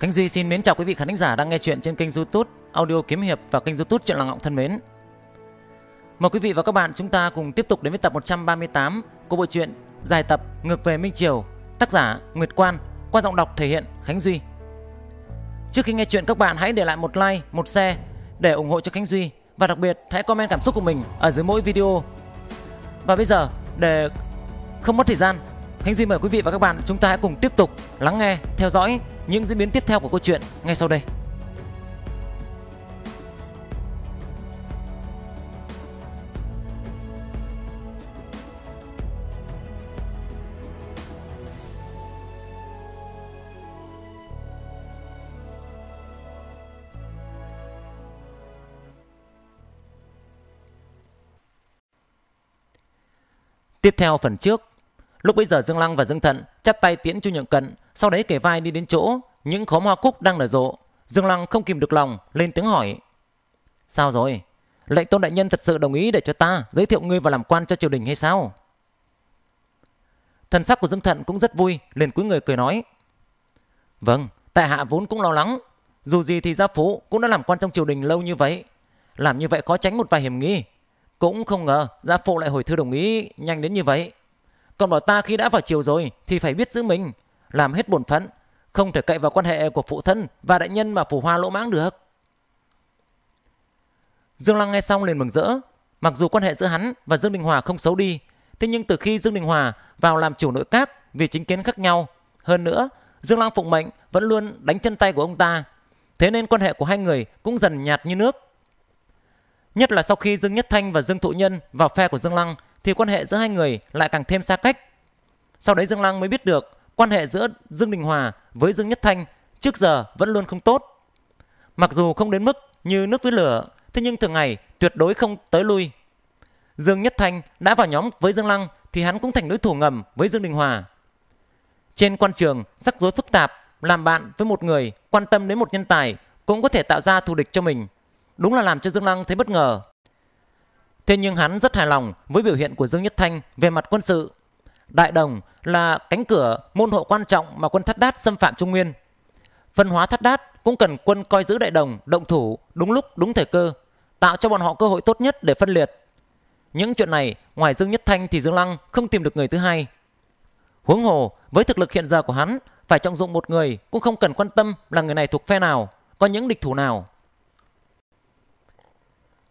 Khánh Duy xin mến chào quý vị khán giả đang nghe chuyện trên kênh YouTube Audio Kiếm Hiệp và kênh YouTube Truyện Làng Ngọng thân mến. Mời quý vị và các bạn chúng ta cùng tiếp tục đến với tập 138 của bộ truyện dài tập Ngược về Minh Triều, tác giả Nguyệt Quan, qua giọng đọc thể hiện Khánh Duy. Trước khi nghe chuyện các bạn hãy để lại một like, một share để ủng hộ cho Khánh Duy và đặc biệt hãy comment cảm xúc của mình ở dưới mỗi video. Và bây giờ để không mất thời gian, Khánh Duy mời quý vị và các bạn chúng ta hãy cùng tiếp tục lắng nghe, theo dõi những diễn biến tiếp theo của câu chuyện ngay sau đây. Tiếp theo phần trước, lúc bây giờ Dương Lăng và Dương Thận chắp tay tiễn Chu Nhượng Cận, sau đấy kể vai đi đến chỗ những khóm hoa cúc đang nở rộ. Dương Lăng không kìm được lòng, lên tiếng hỏi. Sao rồi? Lệnh tôn đại nhân thật sự đồng ý để cho ta giới thiệu ngươi vào làm quan cho triều đình hay sao? Thần sắc của Dương Thận cũng rất vui, liền cúi người cười nói. Vâng, tại hạ vốn cũng lo lắng. Dù gì thì gia phú cũng đã làm quan trong triều đình lâu như vậy. Làm như vậy khó tránh một vài hiểm nghi. Cũng không ngờ gia phụ lại hồi thư đồng ý nhanh đến như vậy. Còn bảo ta khi đã vào triều rồi thì phải biết giữ mình, làm hết bổn phận, không thể cậy vào quan hệ của phụ thân và đại nhân mà phủ hoa lỗ mãng được. Dương Lăng nghe xong liền mừng rỡ, mặc dù quan hệ giữa hắn và Dương Đình Hòa không xấu đi, thế nhưng từ khi Dương Đình Hòa vào làm chủ nội các vì chính kiến khác nhau, hơn nữa Dương Lăng phụng mệnh vẫn luôn đánh chân tay của ông ta, thế nên quan hệ của hai người cũng dần nhạt như nước. Nhất là sau khi Dương Nhất Thanh và Dương Thụ Nhân vào phe của Dương Lăng thì quan hệ giữa hai người lại càng thêm xa cách. Sau đấy Dương Lăng mới biết được quan hệ giữa Dương Đình Hòa với Dương Nhất Thanh trước giờ vẫn luôn không tốt. Mặc dù không đến mức như nước với lửa, thế nhưng thường ngày tuyệt đối không tới lui. Dương Nhất Thanh đã vào nhóm với Dương Lăng thì hắn cũng thành đối thủ ngầm với Dương Đình Hòa. Trên quan trường, sắc rối phức tạp, làm bạn với một người quan tâm đến một nhân tài cũng có thể tạo ra thù địch cho mình. Đúng là làm cho Dương Lăng thấy bất ngờ. Thế nhưng hắn rất hài lòng với biểu hiện của Dương Nhất Thanh về mặt quân sự Đại Đồng là cánh cửa môn hộ quan trọng mà quân Thất Đát xâm phạm Trung Nguyên. Phân hóa Thất Đát cũng cần quân coi giữ Đại Đồng, động thủ đúng lúc, đúng thời cơ, tạo cho bọn họ cơ hội tốt nhất để phân liệt. Những chuyện này, ngoài Dương Nhất Thanh thì Dương Lăng không tìm được người thứ hai. Huống hồ, với thực lực hiện giờ của hắn, phải trọng dụng một người cũng không cần quan tâm là người này thuộc phe nào, có những địch thủ nào.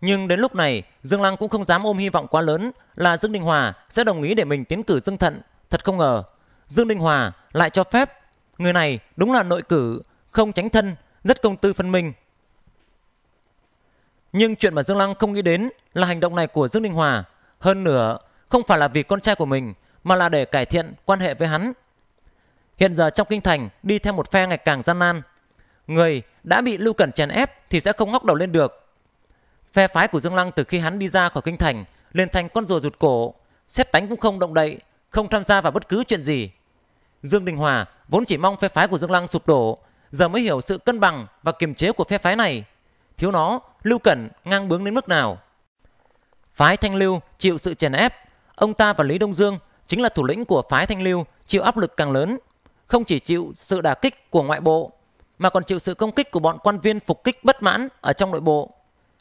Nhưng đến lúc này, Dương Lăng cũng không dám ôm hy vọng quá lớn là Dương Đình Hòa sẽ đồng ý để mình tiến cử Dương Thận. Thật không ngờ, Dương Đình Hòa lại cho phép. Người này đúng là nội cử, không tránh thân, rất công tư phân minh. Nhưng chuyện mà Dương Lăng không nghĩ đến là hành động này của Dương Đình Hòa. Hơn nữa, không phải là vì con trai của mình, mà là để cải thiện quan hệ với hắn. Hiện giờ trong kinh thành đi theo một phe ngày càng gian nan. Người đã bị Lưu Cẩn chèn ép thì sẽ không ngóc đầu lên được. Phe phái của Dương Lăng từ khi hắn đi ra khỏi kinh thành liền thành con rùa rụt cổ, xét đánh cũng không động đậy, không tham gia vào bất cứ chuyện gì. Dương Đình Hòa vốn chỉ mong phe phái của Dương Lăng sụp đổ, giờ mới hiểu sự cân bằng và kiềm chế của phe phái này. Thiếu nó, Lưu Cẩn ngang bướng đến mức nào. Phái Thanh Lưu chịu sự chèn ép, ông ta và Lý Đông Dương chính là thủ lĩnh của phái Thanh Lưu chịu áp lực càng lớn, không chỉ chịu sự đả kích của ngoại bộ mà còn chịu sự công kích của bọn quan viên phục kích bất mãn ở trong nội bộ.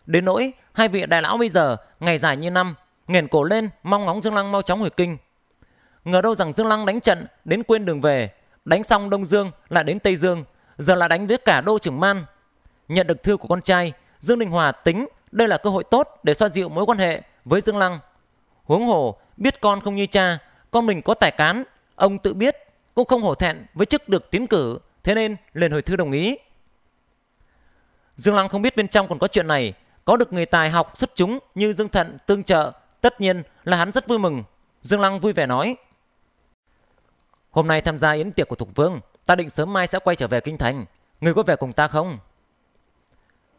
Đến nỗi hai vị đại lão bây giờ ngày dài như năm, nghển cổ lên mong ngóng Dương Lăng mau chóng hồi kinh. Ngờ đâu rằng Dương Lăng đánh trận đến quên đường về, đánh xong Đông Dương lại đến Tây Dương, giờ là đánh với cả đô trưởng Man. Nhận được thư của con trai, Dương Đình Hòa tính đây là cơ hội tốt để xoa dịu mối quan hệ với Dương Lăng. Huống hồ biết con không như cha, con mình có tài cán, ông tự biết cũng không hổ thẹn với chức được tiến cử, thế nên liền hồi thư đồng ý. Dương Lăng không biết bên trong còn có chuyện này, có được người tài học xuất chúng như Dương Thận tương trợ, tất nhiên là hắn rất vui mừng. Dương Lăng vui vẻ nói. Hôm nay tham gia yến tiệc của Thục Vương, ta định sớm mai sẽ quay trở về Kinh Thành. Người có về cùng ta không?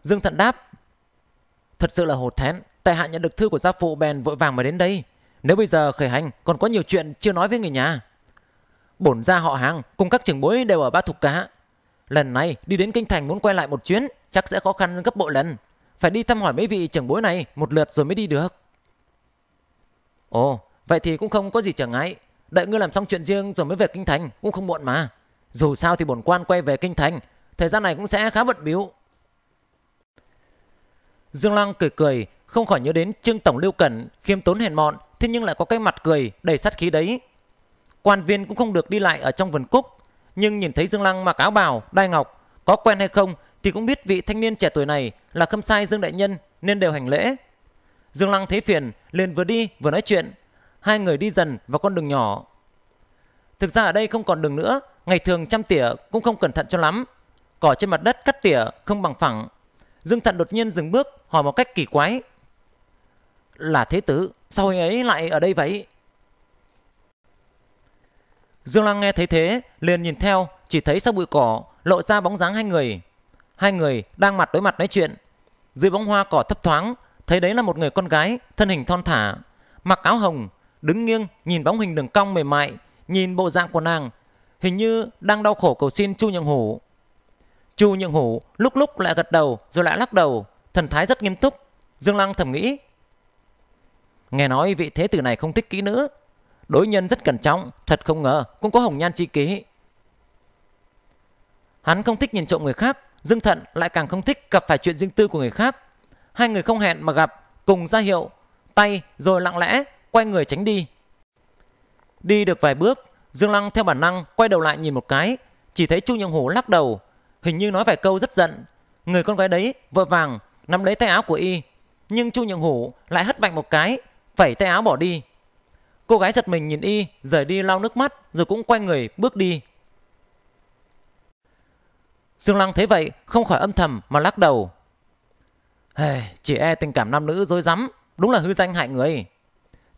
Dương Thận đáp. Thật sự là hổ thẹn, tại hạ nhận được thư của gia phụ bèn vội vàng mà đến đây. Nếu bây giờ khởi hành còn có nhiều chuyện chưa nói với người nhà. Bổn gia họ hàng cùng các trưởng bối đều ở Ba Thục cá Lần này đi đến Kinh Thành muốn quay lại một chuyến chắc sẽ khó khăn gấp bộ lần phải đi thăm hỏi mấy vị trưởng bối này một lượt rồi mới đi được. Ồ, vậy thì cũng không có gì trở ngại. Đợi ngươi làm xong chuyện riêng rồi mới về Kinh Thành cũng không muộn mà. Dù sao thì bổn quan quay về Kinh Thành, thời gian này cũng sẽ khá bận biểu. Dương Lăng cười cười, không khỏi nhớ đến Trương Tổng Lưu Cẩn, khiêm tốn hèn mọn, thế nhưng lại có cái mặt cười đầy sát khí đấy. Quan viên cũng không được đi lại ở trong vườn cúc, nhưng nhìn thấy Dương Lăng mặc áo bào, đai ngọc, có quen hay không thì cũng biết vị thanh niên trẻ tuổi này là khâm sai Dương Đại Nhân nên đều hành lễ. Dương Lăng thấy phiền, liền vừa đi vừa nói chuyện. Hai người đi dần vào con đường nhỏ. Thực ra ở đây không còn đường nữa, ngày thường chăm tỉa cũng không cẩn thận cho lắm. Cỏ trên mặt đất cắt tỉa không bằng phẳng. Dương Thận đột nhiên dừng bước hỏi một cách kỳ quái. Là thế tử, sao anh ấy lại ở đây vậy? Dương Lăng nghe thấy thế, liền nhìn theo, chỉ thấy sau bụi cỏ lộ ra bóng dáng hai người hai người đang mặt đối mặt nói chuyện. Dưới bóng hoa cỏ thấp thoáng, thấy đấy là một người con gái, thân hình thon thả, mặc áo hồng, đứng nghiêng nhìn bóng hình đường cong mềm mại, nhìn bộ dạng của nàng, hình như đang đau khổ cầu xin Chu Nhượng Hủ. Chu Nhượng Hủ lúc lúc lại gật đầu rồi lại lắc đầu, thần thái rất nghiêm túc. Dương Lăng thầm nghĩ, nghe nói vị thế tử này không thích kỹ nữ, đối nhân rất cẩn trọng, thật không ngờ cũng có hồng nhan chi ký. Hắn không thích nhìn trộm người khác, Dương Thận lại càng không thích gặp phải chuyện riêng tư của người khác. Hai người không hẹn mà gặp, cùng ra hiệu, tay rồi lặng lẽ quay người tránh đi. Đi được vài bước, Dương Lăng theo bản năng quay đầu lại nhìn một cái, chỉ thấy Chu Nhượng Hổ lắc đầu, hình như nói vài câu rất giận. Người con gái đấy vội vàng nắm lấy tay áo của y, nhưng Chu Nhượng Hổ lại hất mạnh một cái, phẩy tay áo bỏ đi. Cô gái giật mình nhìn y, rời đi lau nước mắt rồi cũng quay người bước đi. Dương Lăng thấy vậy không khỏi âm thầm mà lắc đầu. Hey, chỉ e tình cảm nam nữ dối rắm đúng là hư danh hại người.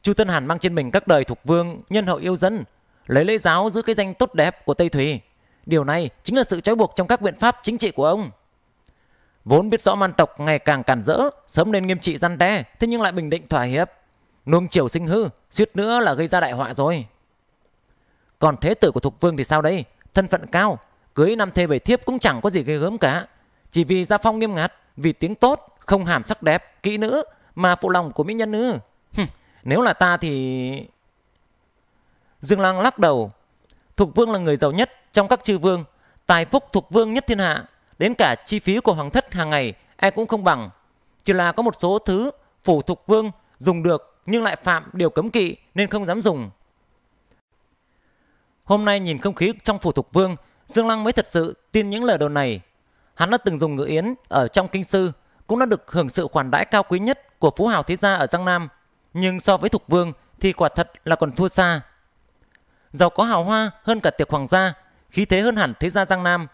Chu Tân Hàn mang trên mình các đời thuộc vương, nhân hậu yêu dân, lấy lễ giáo giữ cái danh tốt đẹp của Tây Thủy. Điều này chính là sự trói buộc trong các biện pháp chính trị của ông. Vốn biết rõ man tộc ngày càng cản rỡ, sớm nên nghiêm trị gian đe, thế nhưng lại bình định thỏa hiệp. Nuông chiều sinh hư, suýt nữa là gây ra đại họa rồi. Còn thế tử của Thục Vương thì sao đây? Thân phận cao, cưới năm thê bảy thiếp cũng chẳng có gì ghê gớm cả. Chỉ vì gia phong nghiêm ngặt, vì tiếng tốt, không hàm sắc đẹp, kỹ nữ mà phụ lòng của mỹ nhân nữ. nếu là ta thì... Dương lang lắc đầu. Thục Vương là người giàu nhất trong các chư vương. Tài phúc Thục Vương nhất thiên hạ. Đến cả chi phí của hoàng thất hàng ngày e cũng không bằng. Chỉ là có một số thứ phủ Thục Vương dùng được nhưng lại phạm điều cấm kỵ nên không dám dùng. Hôm nay nhìn không khí trong phủ Thục Vương Dương Lăng mới thật sự tin những lời đồn này. Hắn đã từng dùng ngữ yến ở trong kinh sư, cũng đã được hưởng sự khoản đãi cao quý nhất của phú hào thế gia ở Giang Nam. Nhưng so với Thục Vương thì quả thật là còn thua xa. Giàu có hào hoa hơn cả tiệc hoàng gia, khí thế hơn hẳn thế gia Giang Nam.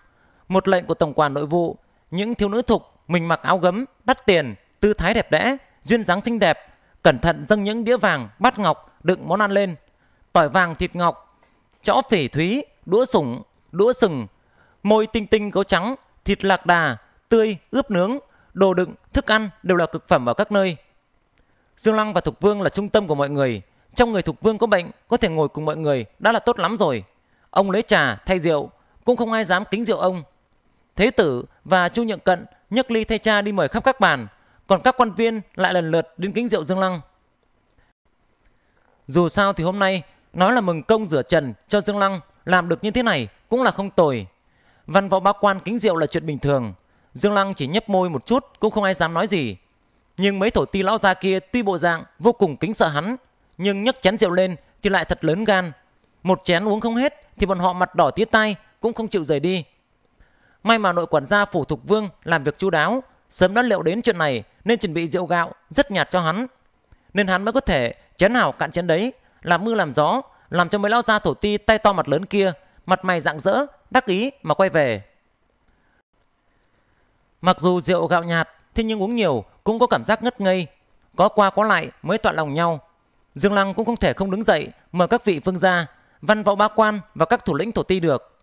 Một lệnh của Tổng quản nội vụ, những thiếu nữ thục mình mặc áo gấm, đắt tiền, tư thái đẹp đẽ, duyên dáng xinh đẹp, cẩn thận dâng những đĩa vàng, bát ngọc đựng món ăn lên. Tỏi vàng thịt ngọc, chõ phỉ thúy, đũa sủng, đũa sừng, môi tinh tinh gấu trắng, thịt lạc đà, tươi, ướp nướng, đồ đựng, thức ăn đều là cực phẩm ở các nơi. Dương Lăng và Thục Vương là trung tâm của mọi người. Trong người Thục Vương có bệnh, có thể ngồi cùng mọi người đã là tốt lắm rồi. Ông lấy trà thay rượu, cũng không ai dám kính rượu ông. Thế tử và Chu Nhượng Cận nhấc ly thay cha đi mời khắp các bàn, còn các quan viên lại lần lượt đến kính rượu Dương Lăng. Dù sao thì hôm nay nói là mừng công rửa trần cho Dương Lăng làm được như thế này cũng là không tồi. Văn võ bá quan kính rượu là chuyện bình thường, Dương Lăng chỉ nhấp môi một chút cũng không ai dám nói gì. Nhưng mấy thổ ti lão gia kia tuy bộ dạng vô cùng kính sợ hắn, nhưng nhấc chén rượu lên thì lại thật lớn gan. Một chén uống không hết thì bọn họ mặt đỏ tía tai cũng không chịu rời đi. May mà nội quản gia phủ thục vương làm việc chu đáo, sớm đã liệu đến chuyện này nên chuẩn bị rượu gạo rất nhạt cho hắn. Nên hắn mới có thể chén nào cạn chén đấy, làm mưa làm gió, làm cho mấy lão gia thổ ti tay to mặt lớn kia, mặt mày rạng rỡ, đắc ý mà quay về. Mặc dù rượu gạo nhạt, thế nhưng uống nhiều cũng có cảm giác ngất ngây, có qua có lại mới tọa lòng nhau. Dương Lăng cũng không thể không đứng dậy mời các vị phương gia, văn võ bá quan và các thủ lĩnh thổ ti được.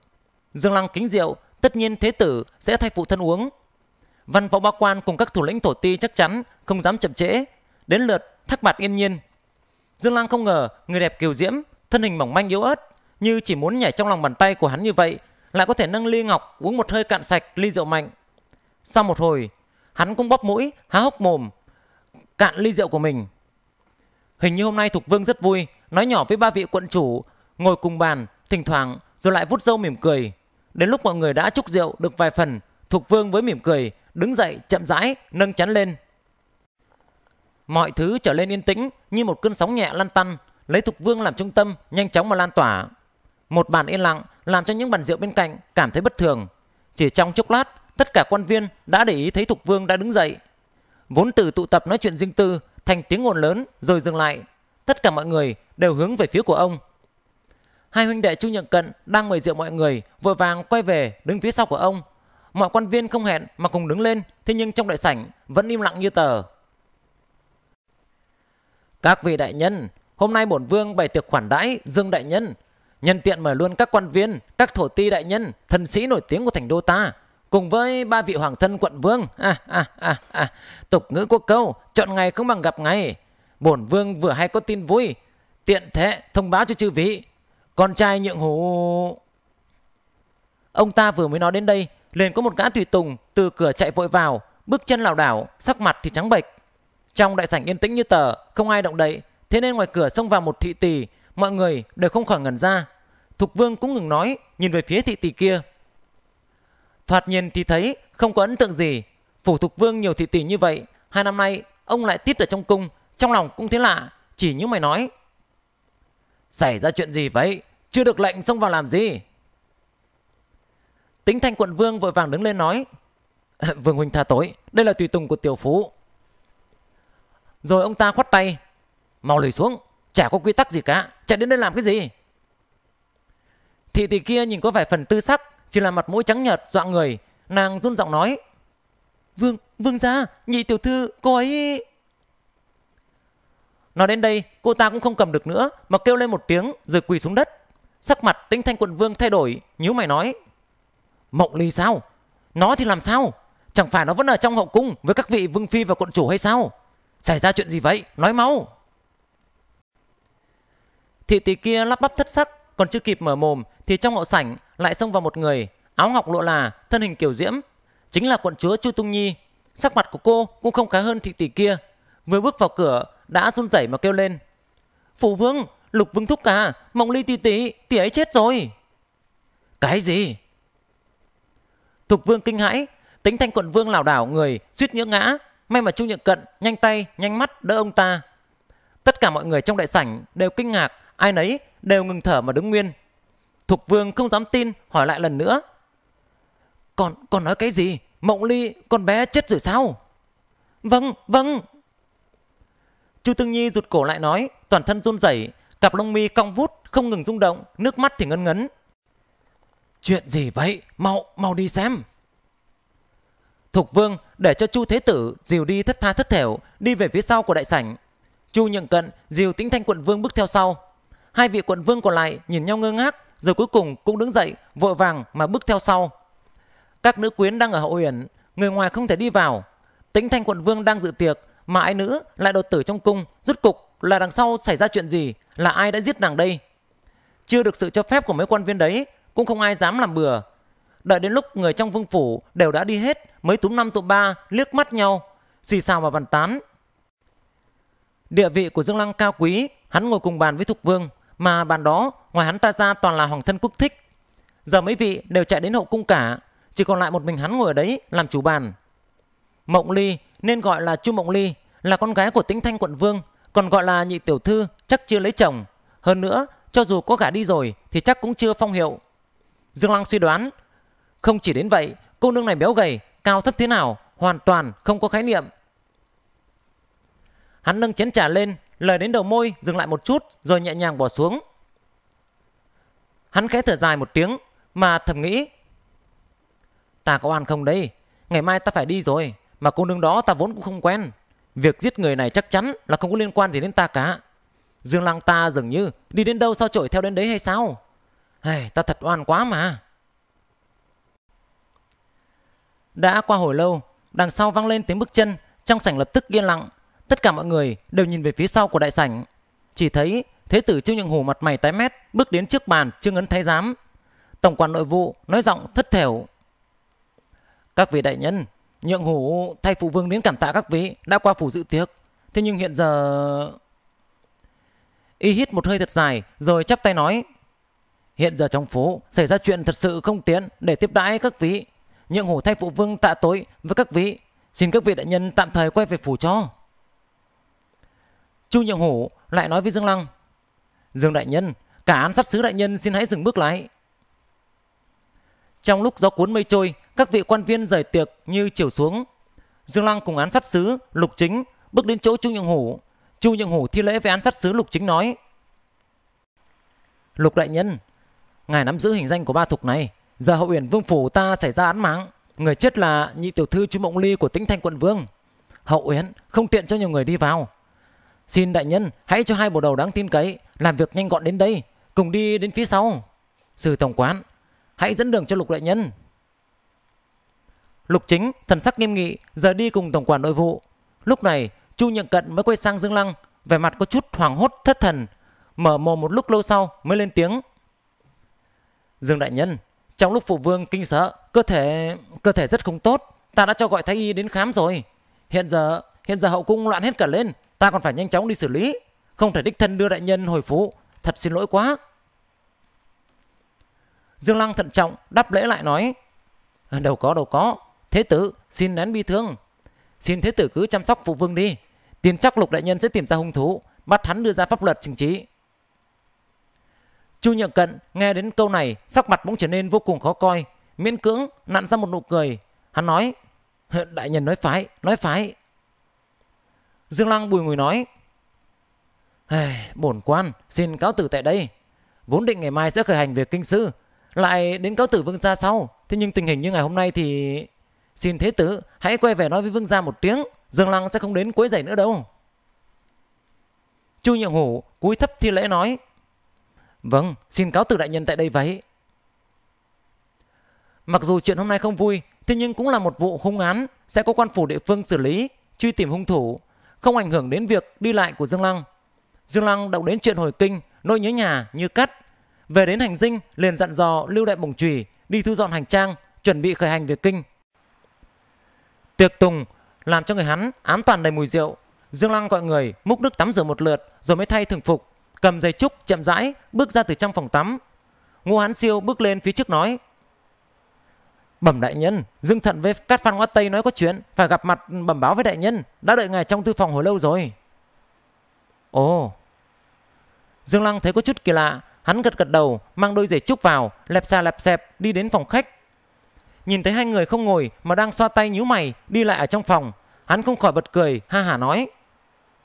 Dương Lăng kính rượu, tất nhiên thế tử sẽ thay phụ thân uống. Văn võ bá quan cùng các thủ lĩnh thổ ti chắc chắn không dám chậm trễ, đến lượt thắc mặt yên nhiên. Dương Lăng không ngờ người đẹp kiều diễm thân hình mỏng manh yếu ớt như chỉ muốn nhảy trong lòng bàn tay của hắn như vậy lại có thể nâng ly ngọc uống một hơi cạn sạch ly rượu mạnh sau một hồi hắn cũng bóp mũi há hốc mồm cạn ly rượu của mình hình như hôm nay thục vương rất vui nói nhỏ với ba vị quận chủ ngồi cùng bàn thỉnh thoảng rồi lại vút râu mỉm cười đến lúc mọi người đã chúc rượu được vài phần thục vương với mỉm cười đứng dậy chậm rãi nâng chắn lên mọi thứ trở lên yên tĩnh như một cơn sóng nhẹ lăn tăn lấy Thục Vương làm trung tâm, nhanh chóng mà lan tỏa. Một bàn yên lặng làm cho những bàn rượu bên cạnh cảm thấy bất thường. Chỉ trong chốc lát, tất cả quan viên đã để ý thấy Thục Vương đã đứng dậy. Vốn từ tụ tập nói chuyện riêng tư thành tiếng ồn lớn rồi dừng lại. Tất cả mọi người đều hướng về phía của ông. Hai huynh đệ Chu nhận Cận đang mời rượu mọi người vội vàng quay về đứng phía sau của ông. Mọi quan viên không hẹn mà cùng đứng lên, thế nhưng trong đại sảnh vẫn im lặng như tờ. Các vị đại nhân, Hôm nay bổn vương bày tiệc khoản đãi Dương đại nhân, nhân tiện mời luôn các quan viên, các thổ ti đại nhân, thần sĩ nổi tiếng của thành đô ta, cùng với ba vị hoàng thân quận vương. À, à, à, à. Tục ngữ có câu, chọn ngày không bằng gặp ngày. Bổn vương vừa hay có tin vui, tiện thế thông báo cho chư vị. Con trai nhượng hủ... Ông ta vừa mới nói đến đây, liền có một gã tùy tùng từ cửa chạy vội vào, bước chân lảo đảo, sắc mặt thì trắng bệch. Trong đại sảnh yên tĩnh như tờ, không ai động đậy, Thế nên ngoài cửa xông vào một thị tỷ, mọi người đều không khỏi ngẩn ra. Thục Vương cũng ngừng nói, nhìn về phía thị tỷ kia. Thoạt nhìn thì thấy không có ấn tượng gì. Phủ Thục Vương nhiều thị tỷ như vậy, hai năm nay ông lại tít ở trong cung, trong lòng cũng thế lạ, chỉ như mày nói. Xảy ra chuyện gì vậy? Chưa được lệnh xông vào làm gì? Tính thanh quận vương vội vàng đứng lên nói Vương huynh tha tối Đây là tùy tùng của tiểu phú Rồi ông ta khoát tay mau lùi xuống chả có quy tắc gì cả chạy đến đây làm cái gì thị tỷ kia nhìn có vẻ phần tư sắc chỉ là mặt mũi trắng nhợt dọa người nàng run giọng nói vương vương gia nhị tiểu thư cô ấy nói đến đây cô ta cũng không cầm được nữa mà kêu lên một tiếng rồi quỳ xuống đất sắc mặt tinh thanh quận vương thay đổi nhíu mày nói mộng ly sao nó thì làm sao chẳng phải nó vẫn ở trong hậu cung với các vị vương phi và quận chủ hay sao xảy ra chuyện gì vậy nói mau Thị tỷ kia lắp bắp thất sắc, còn chưa kịp mở mồm thì trong ngộ sảnh lại xông vào một người, áo ngọc lộ là, thân hình kiểu diễm, chính là quận chúa Chu Tung Nhi. Sắc mặt của cô cũng không khá hơn thị tỷ kia, vừa bước vào cửa đã run rẩy mà kêu lên: "Phụ vương, Lục Vương thúc cả, à, Mộng Ly tỷ tỷ, tỷ ấy chết rồi." "Cái gì?" Thục Vương kinh hãi, tính thanh quận vương lảo đảo người, suýt nhỡ ngã, may mà Chu Nhượng Cận nhanh tay, nhanh mắt đỡ ông ta. Tất cả mọi người trong đại sảnh đều kinh ngạc, ai nấy đều ngừng thở mà đứng nguyên. Thục vương không dám tin, hỏi lại lần nữa. Còn, còn nói cái gì? Mộng ly, con bé chết rồi sao? Vâng, vâng. Chu Tương Nhi rụt cổ lại nói, toàn thân run rẩy, cặp lông mi cong vút, không ngừng rung động, nước mắt thì ngấn ngấn. Chuyện gì vậy? Mau, mau đi xem. Thục Vương để cho Chu Thế Tử dìu đi thất tha thất thểu, đi về phía sau của đại sảnh. Chu nhận Cận dìu Tĩnh Thanh Quận Vương bước theo sau. Hai vị quận vương còn lại nhìn nhau ngơ ngác, rồi cuối cùng cũng đứng dậy, vội vàng mà bước theo sau. Các nữ quyến đang ở hậu uyển, người ngoài không thể đi vào. Tĩnh Thanh quận vương đang dự tiệc, mà ai nữ lại đột tử trong cung, rốt cục là đằng sau xảy ra chuyện gì, là ai đã giết nàng đây? Chưa được sự cho phép của mấy quan viên đấy, cũng không ai dám làm bừa. Đợi đến lúc người trong vương phủ đều đã đi hết, mấy túm năm tụ ba liếc mắt nhau, xì xào mà bàn tán. Địa vị của Dương Lăng cao quý, hắn ngồi cùng bàn với Thục Vương, mà bàn đó ngoài hắn ta ra toàn là hoàng thân quốc thích. Giờ mấy vị đều chạy đến hậu cung cả, chỉ còn lại một mình hắn ngồi ở đấy làm chủ bàn. Mộng Ly nên gọi là Chu Mộng Ly là con gái của Tĩnh Thanh quận vương, còn gọi là nhị tiểu thư chắc chưa lấy chồng. Hơn nữa, cho dù có gả đi rồi thì chắc cũng chưa phong hiệu. Dương Lăng suy đoán, không chỉ đến vậy, cô nương này béo gầy, cao thấp thế nào, hoàn toàn không có khái niệm. Hắn nâng chén trà lên, lời đến đầu môi dừng lại một chút rồi nhẹ nhàng bỏ xuống. Hắn khẽ thở dài một tiếng mà thầm nghĩ. Ta có ăn không đây Ngày mai ta phải đi rồi mà cô nương đó ta vốn cũng không quen. Việc giết người này chắc chắn là không có liên quan gì đến ta cả. Dương Lăng ta dường như đi đến đâu sao trội theo đến đấy hay sao? Hey, ta thật oan quá mà. Đã qua hồi lâu, đằng sau vang lên tiếng bước chân, trong sảnh lập tức yên lặng, Tất cả mọi người đều nhìn về phía sau của đại sảnh. Chỉ thấy Thế tử Trương Nhượng Hủ mặt mày tái mét bước đến trước bàn Trương Ấn Thái Giám. Tổng quản nội vụ nói giọng thất thểu. Các vị đại nhân, Nhượng Hủ thay phụ vương đến cảm tạ các vị đã qua phủ dự tiệc. Thế nhưng hiện giờ... Y hít một hơi thật dài rồi chắp tay nói. Hiện giờ trong phố xảy ra chuyện thật sự không tiện để tiếp đãi các vị. Nhượng Hủ thay phụ vương tạ tội với các vị. Xin các vị đại nhân tạm thời quay về phủ cho. Chu Nhượng Hổ lại nói với Dương Lăng. Dương đại nhân, cả án sát sứ đại nhân xin hãy dừng bước lại. Trong lúc gió cuốn mây trôi, các vị quan viên rời tiệc như chiều xuống. Dương Lăng cùng án sát sứ Lục Chính bước đến chỗ Chu Nhượng Hổ. Chu Nhượng Hổ thi lễ với án sát sứ Lục Chính nói. Lục đại nhân, ngài nắm giữ hình danh của ba thục này. Giờ hậu uyển vương phủ ta xảy ra án mạng. Người chết là nhị tiểu thư Chu Mộng Ly của tính thanh quận vương. Hậu uyển không tiện cho nhiều người đi vào. Xin đại nhân, hãy cho hai bộ đầu đáng tin cậy, làm việc nhanh gọn đến đây, cùng đi đến phía sau. Sư Tổng Quán, hãy dẫn đường cho Lục đại nhân. Lục Chính, thần sắc nghiêm nghị, giờ đi cùng Tổng quản nội vụ. Lúc này, Chu Nhượng Cận mới quay sang Dương Lăng, vẻ mặt có chút hoảng hốt thất thần, mở mồm một lúc lâu sau mới lên tiếng. Dương đại nhân, trong lúc phụ vương kinh sợ, cơ thể cơ thể rất không tốt, ta đã cho gọi thái y đến khám rồi. Hiện giờ, hiện giờ hậu cung loạn hết cả lên, Ta còn phải nhanh chóng đi xử lý Không thể đích thân đưa đại nhân hồi phủ Thật xin lỗi quá Dương Lăng thận trọng đáp lễ lại nói à, Đâu có đâu có Thế tử xin nén bi thương Xin thế tử cứ chăm sóc phụ vương đi Tin chắc lục đại nhân sẽ tìm ra hung thú Bắt hắn đưa ra pháp luật trừng trị Chu Nhượng Cận nghe đến câu này Sắc mặt bỗng trở nên vô cùng khó coi Miễn cưỡng nặn ra một nụ cười Hắn nói Đại nhân nói phái Nói phái Dương Lăng bùi ngùi nói. Bổn quan xin cáo tử tại đây. Vốn định ngày mai sẽ khởi hành về kinh sư. Lại đến cáo tử vương gia sau. Thế nhưng tình hình như ngày hôm nay thì... Xin thế tử hãy quay về nói với vương gia một tiếng. Dương Lăng sẽ không đến cuối rầy nữa đâu. Chu Nhượng Hủ cúi thấp thi lễ nói. Vâng, xin cáo tử đại nhân tại đây vậy. Mặc dù chuyện hôm nay không vui, thế nhưng cũng là một vụ hung án sẽ có quan phủ địa phương xử lý, truy tìm hung thủ không ảnh hưởng đến việc đi lại của Dương Lăng. Dương Lăng động đến chuyện hồi kinh, nỗi nhớ nhà như cắt. Về đến hành dinh, liền dặn dò Lưu Đại Bổng Trùy đi thu dọn hành trang, chuẩn bị khởi hành về kinh. Tiệc tùng làm cho người hắn ám toàn đầy mùi rượu. Dương Lăng gọi người múc nước tắm rửa một lượt rồi mới thay thường phục, cầm giày trúc chậm rãi bước ra từ trong phòng tắm. Ngô Hán Siêu bước lên phía trước nói: Bẩm đại nhân, Dương Thận với Cát Phan Ngoa Tây nói có chuyện, phải gặp mặt bẩm báo với đại nhân, đã đợi ngài trong thư phòng hồi lâu rồi. Ồ. Dương Lăng thấy có chút kỳ lạ, hắn gật gật đầu, mang đôi giày trúc vào, lẹp xà lẹp xẹp đi đến phòng khách. Nhìn thấy hai người không ngồi mà đang xoa tay nhíu mày đi lại ở trong phòng, hắn không khỏi bật cười, ha hả nói.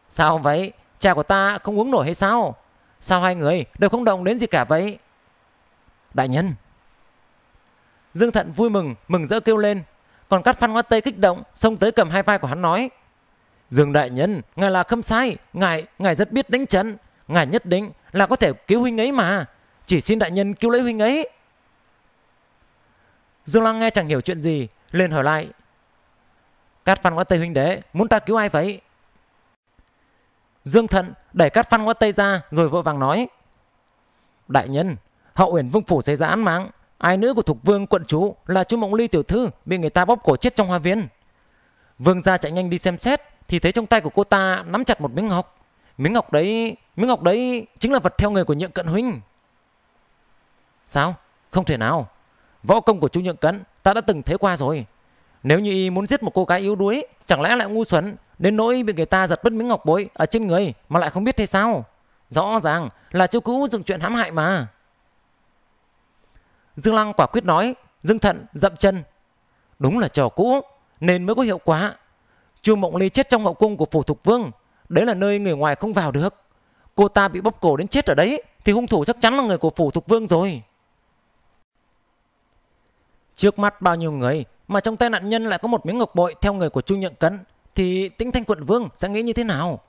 Sao vậy? Trà của ta không uống nổi hay sao? Sao hai người đều không động đến gì cả vậy? Đại nhân, Dương Thận vui mừng, mừng rỡ kêu lên. Còn Cát Phan Hoa Tây kích động, xông tới cầm hai vai của hắn nói. Dương đại nhân, ngài là khâm sai, ngài, ngài rất biết đánh trận, ngài nhất định là có thể cứu huynh ấy mà, chỉ xin đại nhân cứu lấy huynh ấy. Dương Lăng nghe chẳng hiểu chuyện gì, lên hỏi lại. Cát Phan Hoa Tây huynh đế, muốn ta cứu ai vậy? Dương Thận đẩy Cát Phan Hoa Tây ra rồi vội vàng nói. Đại nhân, hậu uyển vương phủ xảy ra án mạng, Ai nữ của Thục Vương quận chủ là chú Mộng Ly tiểu thư bị người ta bóp cổ chết trong hoa viên. Vương gia chạy nhanh đi xem xét thì thấy trong tay của cô ta nắm chặt một miếng ngọc. Miếng ngọc đấy, miếng ngọc đấy chính là vật theo người của Nhượng Cận huynh. Sao? Không thể nào. Võ công của chú Nhượng Cận ta đã từng thấy qua rồi. Nếu như y muốn giết một cô gái yếu đuối, chẳng lẽ lại ngu xuẩn đến nỗi bị người ta giật mất miếng ngọc bối ở trên người mà lại không biết thế sao? Rõ ràng là chú cũ dựng chuyện hãm hại mà. Dương Lăng quả quyết nói, Dương Thận dậm chân. Đúng là trò cũ, nên mới có hiệu quả. Chu Mộng Ly chết trong hậu cung của phủ thục vương, đấy là nơi người ngoài không vào được. Cô ta bị bóp cổ đến chết ở đấy, thì hung thủ chắc chắn là người của phủ thục vương rồi. Trước mắt bao nhiêu người mà trong tay nạn nhân lại có một miếng ngọc bội theo người của Chu Nhượng Cấn thì Tĩnh Thanh Quận Vương sẽ nghĩ như thế nào?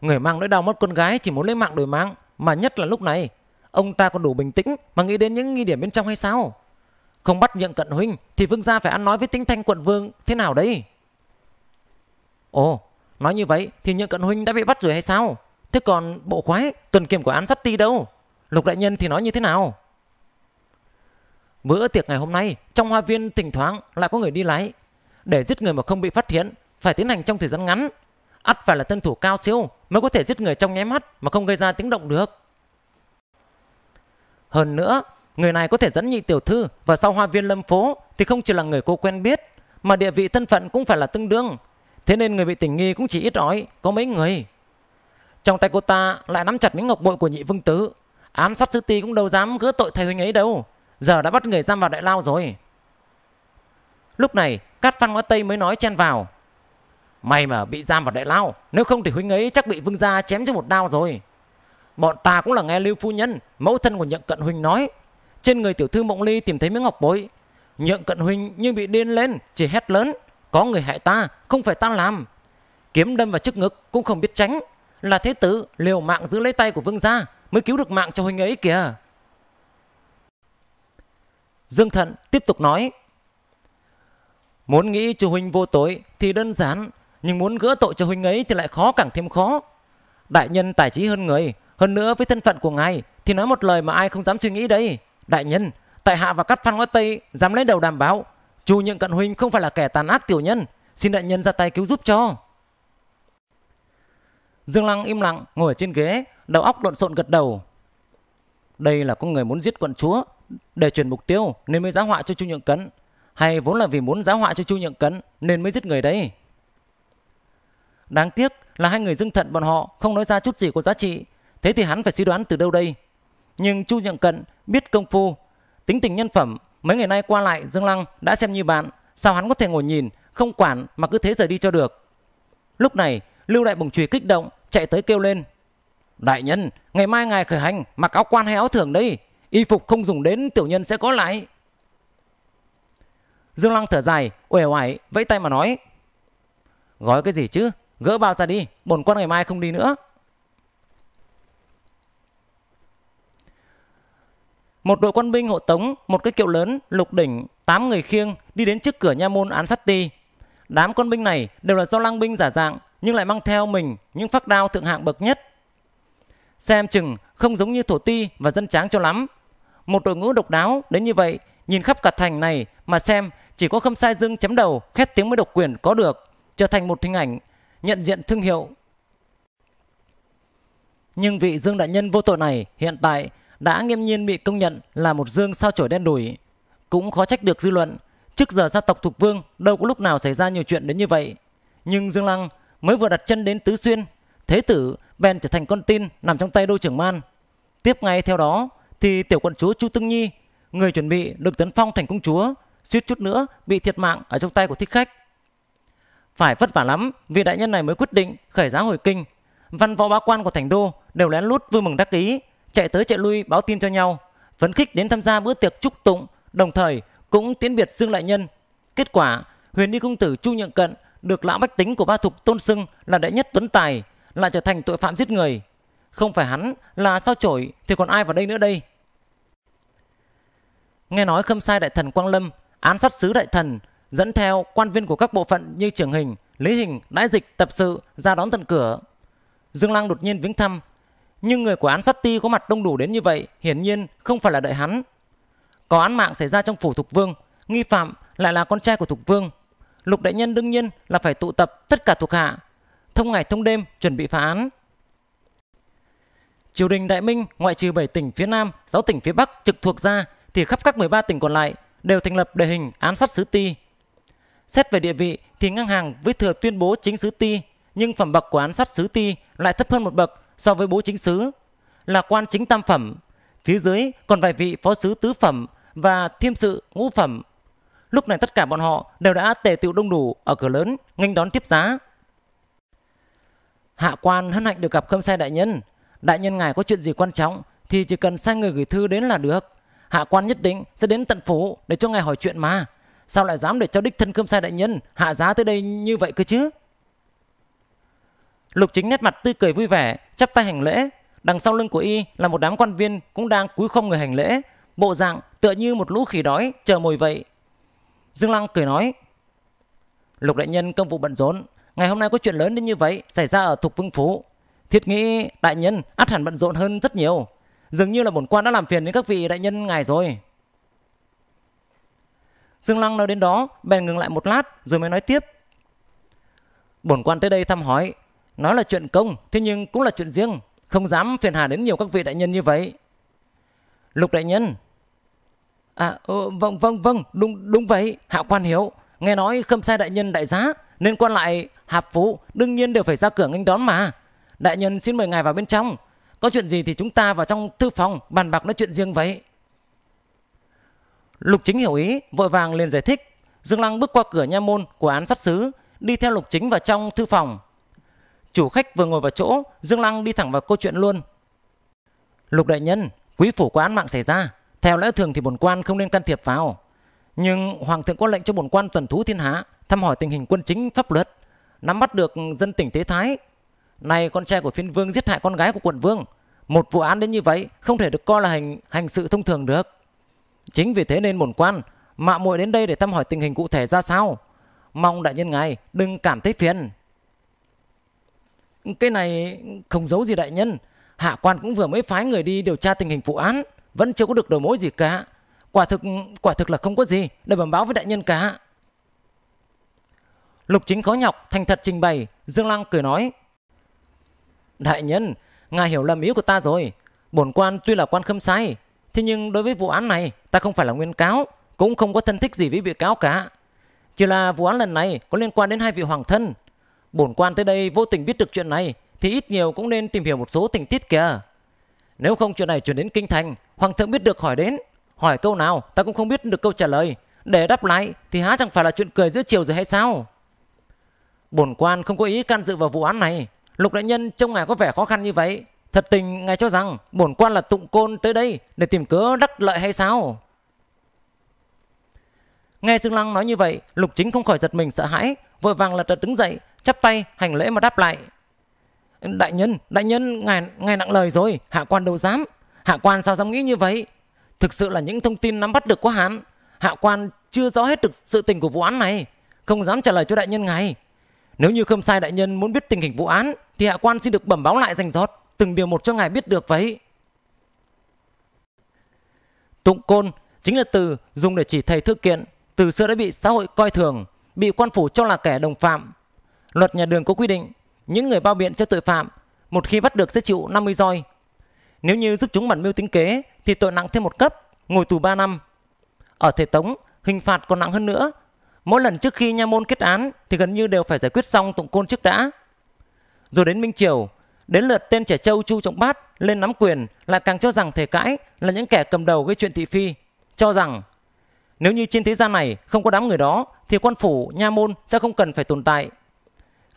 Người mang nỗi đau mất con gái chỉ muốn lấy mạng đổi mạng mà nhất là lúc này ông ta còn đủ bình tĩnh mà nghĩ đến những nghi điểm bên trong hay sao? Không bắt nhượng cận huynh thì vương gia phải ăn nói với tinh thanh quận vương thế nào đấy? Ồ, nói như vậy thì nhượng cận huynh đã bị bắt rồi hay sao? Thế còn bộ khoái, tuần kiểm của án sắt ti đâu? Lục đại nhân thì nói như thế nào? Bữa tiệc ngày hôm nay, trong hoa viên thỉnh thoảng lại có người đi lái. Để giết người mà không bị phát hiện, phải tiến hành trong thời gian ngắn. ắt phải là tân thủ cao siêu mới có thể giết người trong nháy mắt mà không gây ra tiếng động được. Hơn nữa, người này có thể dẫn nhị tiểu thư vào sau hoa viên lâm phố thì không chỉ là người cô quen biết, mà địa vị thân phận cũng phải là tương đương. Thế nên người bị tình nghi cũng chỉ ít ỏi, có mấy người. Trong tay cô ta lại nắm chặt miếng ngọc bội của nhị vương tứ. án sát sư ti cũng đâu dám gỡ tội thầy huynh ấy đâu. Giờ đã bắt người giam vào đại lao rồi. Lúc này, Cát Phan Ngõ Tây mới nói chen vào. May mà bị giam vào đại lao, nếu không thì huynh ấy chắc bị vương gia chém cho một đao rồi bọn ta cũng là nghe lưu phu nhân mẫu thân của nhượng cận huynh nói trên người tiểu thư mộng ly tìm thấy miếng ngọc bội nhượng cận huynh như bị điên lên chỉ hét lớn có người hại ta không phải ta làm kiếm đâm vào trước ngực cũng không biết tránh là thế tử liều mạng giữ lấy tay của vương gia mới cứu được mạng cho huynh ấy kìa dương thận tiếp tục nói muốn nghĩ chu huynh vô tội thì đơn giản nhưng muốn gỡ tội cho huynh ấy thì lại khó càng thêm khó đại nhân tài trí hơn người hơn nữa với thân phận của ngài thì nói một lời mà ai không dám suy nghĩ đấy. Đại nhân, tại hạ và các phan ngõ Tây dám lấy đầu đảm bảo. Chu Nhượng Cận Huynh không phải là kẻ tàn ác tiểu nhân. Xin đại nhân ra tay cứu giúp cho. Dương Lăng im lặng ngồi ở trên ghế, đầu óc lộn xộn gật đầu. Đây là con người muốn giết quận chúa để chuyển mục tiêu nên mới giá họa cho Chu Nhượng Cấn. Hay vốn là vì muốn giá họa cho Chu Nhượng Cấn nên mới giết người đấy. Đáng tiếc là hai người dương thận bọn họ không nói ra chút gì có giá trị Thế thì hắn phải suy đoán từ đâu đây? Nhưng Chu Nhượng Cận biết công phu, tính tình nhân phẩm, mấy ngày nay qua lại Dương Lăng đã xem như bạn, sao hắn có thể ngồi nhìn, không quản mà cứ thế rời đi cho được. Lúc này, Lưu Đại Bồng Chùy kích động, chạy tới kêu lên. Đại nhân, ngày mai ngài khởi hành, mặc áo quan hay áo thường đây, y phục không dùng đến tiểu nhân sẽ có lại. Dương Lăng thở dài, uể oải, vẫy tay mà nói. Gói cái gì chứ, gỡ bao ra đi, bổn quan ngày mai không đi nữa. Một đội quân binh hộ tống, một cái kiệu lớn, lục đỉnh, tám người khiêng đi đến trước cửa nha môn án sát ti. Đám quân binh này đều là do lang binh giả dạng nhưng lại mang theo mình những phác đao thượng hạng bậc nhất. Xem chừng không giống như thổ ti và dân tráng cho lắm. Một đội ngũ độc đáo đến như vậy, nhìn khắp cả thành này mà xem chỉ có khâm sai dương chấm đầu khét tiếng mới độc quyền có được, trở thành một hình ảnh, nhận diện thương hiệu. Nhưng vị dương đại nhân vô tội này hiện tại đã nghiêm nhiên bị công nhận là một dương sao chổi đen đủi. Cũng khó trách được dư luận, trước giờ gia tộc thuộc Vương đâu có lúc nào xảy ra nhiều chuyện đến như vậy. Nhưng Dương Lăng mới vừa đặt chân đến Tứ Xuyên, thế tử bèn trở thành con tin nằm trong tay đô trưởng Man. Tiếp ngay theo đó thì tiểu quận chúa Chu tưng Nhi, người chuẩn bị được tấn phong thành công chúa, suýt chút nữa bị thiệt mạng ở trong tay của thích khách. Phải vất vả lắm vì đại nhân này mới quyết định khởi giá hồi kinh. Văn võ bá quan của thành đô đều lén lút vui mừng đắc ý chạy tới chạy lui báo tin cho nhau, phấn khích đến tham gia bữa tiệc chúc tụng, đồng thời cũng tiễn biệt Dương Lại Nhân. Kết quả, Huyền Đi Công Tử Chu Nhượng Cận được lão bách tính của ba thục tôn xưng là đệ nhất tuấn tài, lại trở thành tội phạm giết người. Không phải hắn là sao chổi thì còn ai vào đây nữa đây? Nghe nói khâm sai đại thần Quang Lâm án sát sứ đại thần, dẫn theo quan viên của các bộ phận như trưởng hình, lý hình, đại dịch, tập sự ra đón tận cửa. Dương Lang đột nhiên viếng thăm nhưng người của án sát ti có mặt đông đủ đến như vậy hiển nhiên không phải là đợi hắn. Có án mạng xảy ra trong phủ Thục Vương, nghi phạm lại là con trai của Thục Vương. Lục đại nhân đương nhiên là phải tụ tập tất cả thuộc hạ, thông ngày thông đêm chuẩn bị phá án. Triều đình Đại Minh ngoại trừ 7 tỉnh phía Nam, 6 tỉnh phía Bắc trực thuộc ra thì khắp các 13 tỉnh còn lại đều thành lập đề hình án sát sứ ti. Xét về địa vị thì ngang hàng với thừa tuyên bố chính sứ ti, nhưng phẩm bậc của án sát sứ ti lại thấp hơn một bậc so với bố chính sứ, là quan chính tam phẩm, phía dưới còn vài vị phó sứ tứ phẩm và thiêm sự ngũ phẩm. Lúc này tất cả bọn họ đều đã tề tựu đông đủ ở cửa lớn nghênh đón tiếp giá. Hạ quan hân hạnh được gặp Khâm Sai đại nhân, đại nhân ngài có chuyện gì quan trọng thì chỉ cần sai người gửi thư đến là được. Hạ quan nhất định sẽ đến tận phủ để cho ngài hỏi chuyện mà. Sao lại dám để cho đích thân Khâm Sai đại nhân hạ giá tới đây như vậy cơ chứ? Lục Chính nét mặt tươi cười vui vẻ, chắp tay hành lễ. Đằng sau lưng của y là một đám quan viên cũng đang cúi không người hành lễ, bộ dạng tựa như một lũ khỉ đói chờ mồi vậy. Dương Lăng cười nói: "Lục đại nhân công vụ bận rộn, ngày hôm nay có chuyện lớn đến như vậy xảy ra ở Thục Vương phủ, thiết nghĩ đại nhân ắt hẳn bận rộn hơn rất nhiều, dường như là bổn quan đã làm phiền đến các vị đại nhân ngài rồi." Dương Lăng nói đến đó, bèn ngừng lại một lát rồi mới nói tiếp: "Bổn quan tới đây thăm hỏi, Nói là chuyện công, thế nhưng cũng là chuyện riêng, không dám phiền hà đến nhiều các vị đại nhân như vậy. Lục đại nhân. À, ừ, vâng, vâng, vâng, đúng, đúng vậy, hạ quan hiểu. Nghe nói khâm sai đại nhân đại giá, nên quan lại hạp Phú đương nhiên đều phải ra cửa nghênh đón mà. Đại nhân xin mời ngài vào bên trong. Có chuyện gì thì chúng ta vào trong thư phòng bàn bạc nói chuyện riêng vậy. Lục chính hiểu ý, vội vàng liền giải thích. Dương Lăng bước qua cửa nha môn của án sát xứ, đi theo lục chính vào trong thư phòng. Chủ khách vừa ngồi vào chỗ, Dương Lăng đi thẳng vào câu chuyện luôn. Lục đại nhân, quý phủ có án mạng xảy ra, theo lẽ thường thì bổn quan không nên can thiệp vào. Nhưng hoàng thượng có lệnh cho bổn quan tuần thú thiên hạ, thăm hỏi tình hình quân chính pháp luật, nắm bắt được dân tỉnh thế Thái. Này con trai của phiên vương giết hại con gái của quận vương, một vụ án đến như vậy không thể được coi là hành hành sự thông thường được. Chính vì thế nên bổn quan mạo muội đến đây để thăm hỏi tình hình cụ thể ra sao. Mong đại nhân ngài đừng cảm thấy phiền. Cái này không giấu gì đại nhân. Hạ quan cũng vừa mới phái người đi điều tra tình hình vụ án. Vẫn chưa có được đầu mối gì cả. Quả thực quả thực là không có gì để bẩm báo với đại nhân cả. Lục chính khó nhọc, thành thật trình bày. Dương Lăng cười nói. Đại nhân, ngài hiểu lầm ý của ta rồi. Bổn quan tuy là quan khâm sai, thế nhưng đối với vụ án này ta không phải là nguyên cáo, cũng không có thân thích gì với bị cáo cả. Chỉ là vụ án lần này có liên quan đến hai vị hoàng thân, Bổn quan tới đây vô tình biết được chuyện này thì ít nhiều cũng nên tìm hiểu một số tình tiết kìa. Nếu không chuyện này chuyển đến kinh thành, hoàng thượng biết được hỏi đến, hỏi câu nào ta cũng không biết được câu trả lời. Để đáp lại thì há chẳng phải là chuyện cười giữa chiều rồi hay sao? Bổn quan không có ý can dự vào vụ án này. Lục đại nhân trông ngài có vẻ khó khăn như vậy. Thật tình ngài cho rằng bổn quan là tụng côn tới đây để tìm cớ đắc lợi hay sao? Nghe Dương Lăng nói như vậy, Lục Chính không khỏi giật mình sợ hãi, vội vàng lật đật đứng dậy, chắp tay hành lễ mà đáp lại đại nhân đại nhân ngài ngài nặng lời rồi hạ quan đâu dám hạ quan sao dám nghĩ như vậy thực sự là những thông tin nắm bắt được của hắn hạ quan chưa rõ hết được sự tình của vụ án này không dám trả lời cho đại nhân ngài nếu như không sai đại nhân muốn biết tình hình vụ án thì hạ quan xin được bẩm báo lại rành rọt từng điều một cho ngài biết được vậy tụng côn chính là từ dùng để chỉ thầy thư kiện từ xưa đã bị xã hội coi thường bị quan phủ cho là kẻ đồng phạm Luật nhà đường có quy định, những người bao biện cho tội phạm, một khi bắt được sẽ chịu 50 roi. Nếu như giúp chúng bản mưu tính kế thì tội nặng thêm một cấp, ngồi tù 3 năm. Ở thể tống, hình phạt còn nặng hơn nữa. Mỗi lần trước khi nha môn kết án thì gần như đều phải giải quyết xong tụng côn trước đã. Rồi đến Minh Triều, đến lượt tên trẻ châu Chu Trọng Bát lên nắm quyền lại càng cho rằng thể cãi là những kẻ cầm đầu gây chuyện thị phi. Cho rằng nếu như trên thế gian này không có đám người đó thì quan phủ, nha môn sẽ không cần phải tồn tại.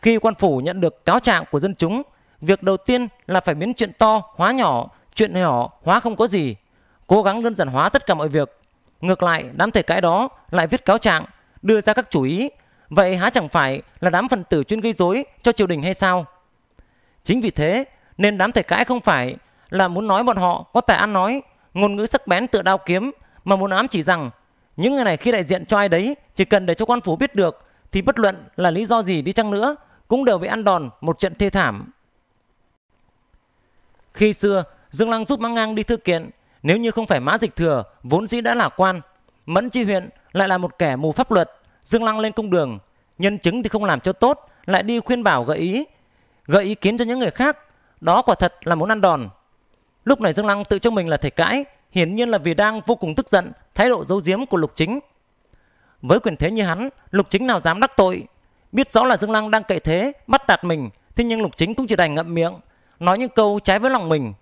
Khi quan phủ nhận được cáo trạng của dân chúng, việc đầu tiên là phải biến chuyện to hóa nhỏ, chuyện nhỏ hóa không có gì, cố gắng đơn giản hóa tất cả mọi việc. Ngược lại, đám thể cãi đó lại viết cáo trạng, đưa ra các chủ ý, vậy há chẳng phải là đám phần tử chuyên gây rối cho triều đình hay sao? Chính vì thế nên đám thể cãi không phải là muốn nói bọn họ có tài ăn nói, ngôn ngữ sắc bén tựa đao kiếm mà muốn ám chỉ rằng những người này khi đại diện cho ai đấy chỉ cần để cho quan phủ biết được thì bất luận là lý do gì đi chăng nữa cũng đều bị ăn đòn một trận thê thảm. Khi xưa, Dương Lăng giúp Mã Ngang đi thư kiện, nếu như không phải Mã Dịch Thừa vốn dĩ đã là quan, Mẫn Chi huyện lại là một kẻ mù pháp luật, Dương Lăng lên công đường, nhân chứng thì không làm cho tốt, lại đi khuyên bảo gợi ý, gợi ý kiến cho những người khác, đó quả thật là muốn ăn đòn. Lúc này Dương Lăng tự cho mình là thể cãi, hiển nhiên là vì đang vô cùng tức giận thái độ giấu giếm của Lục Chính. Với quyền thế như hắn, Lục Chính nào dám đắc tội, Biết rõ là Dương Lăng đang cậy thế, bắt tạt mình, thế nhưng Lục Chính cũng chỉ đành ngậm miệng, nói những câu trái với lòng mình.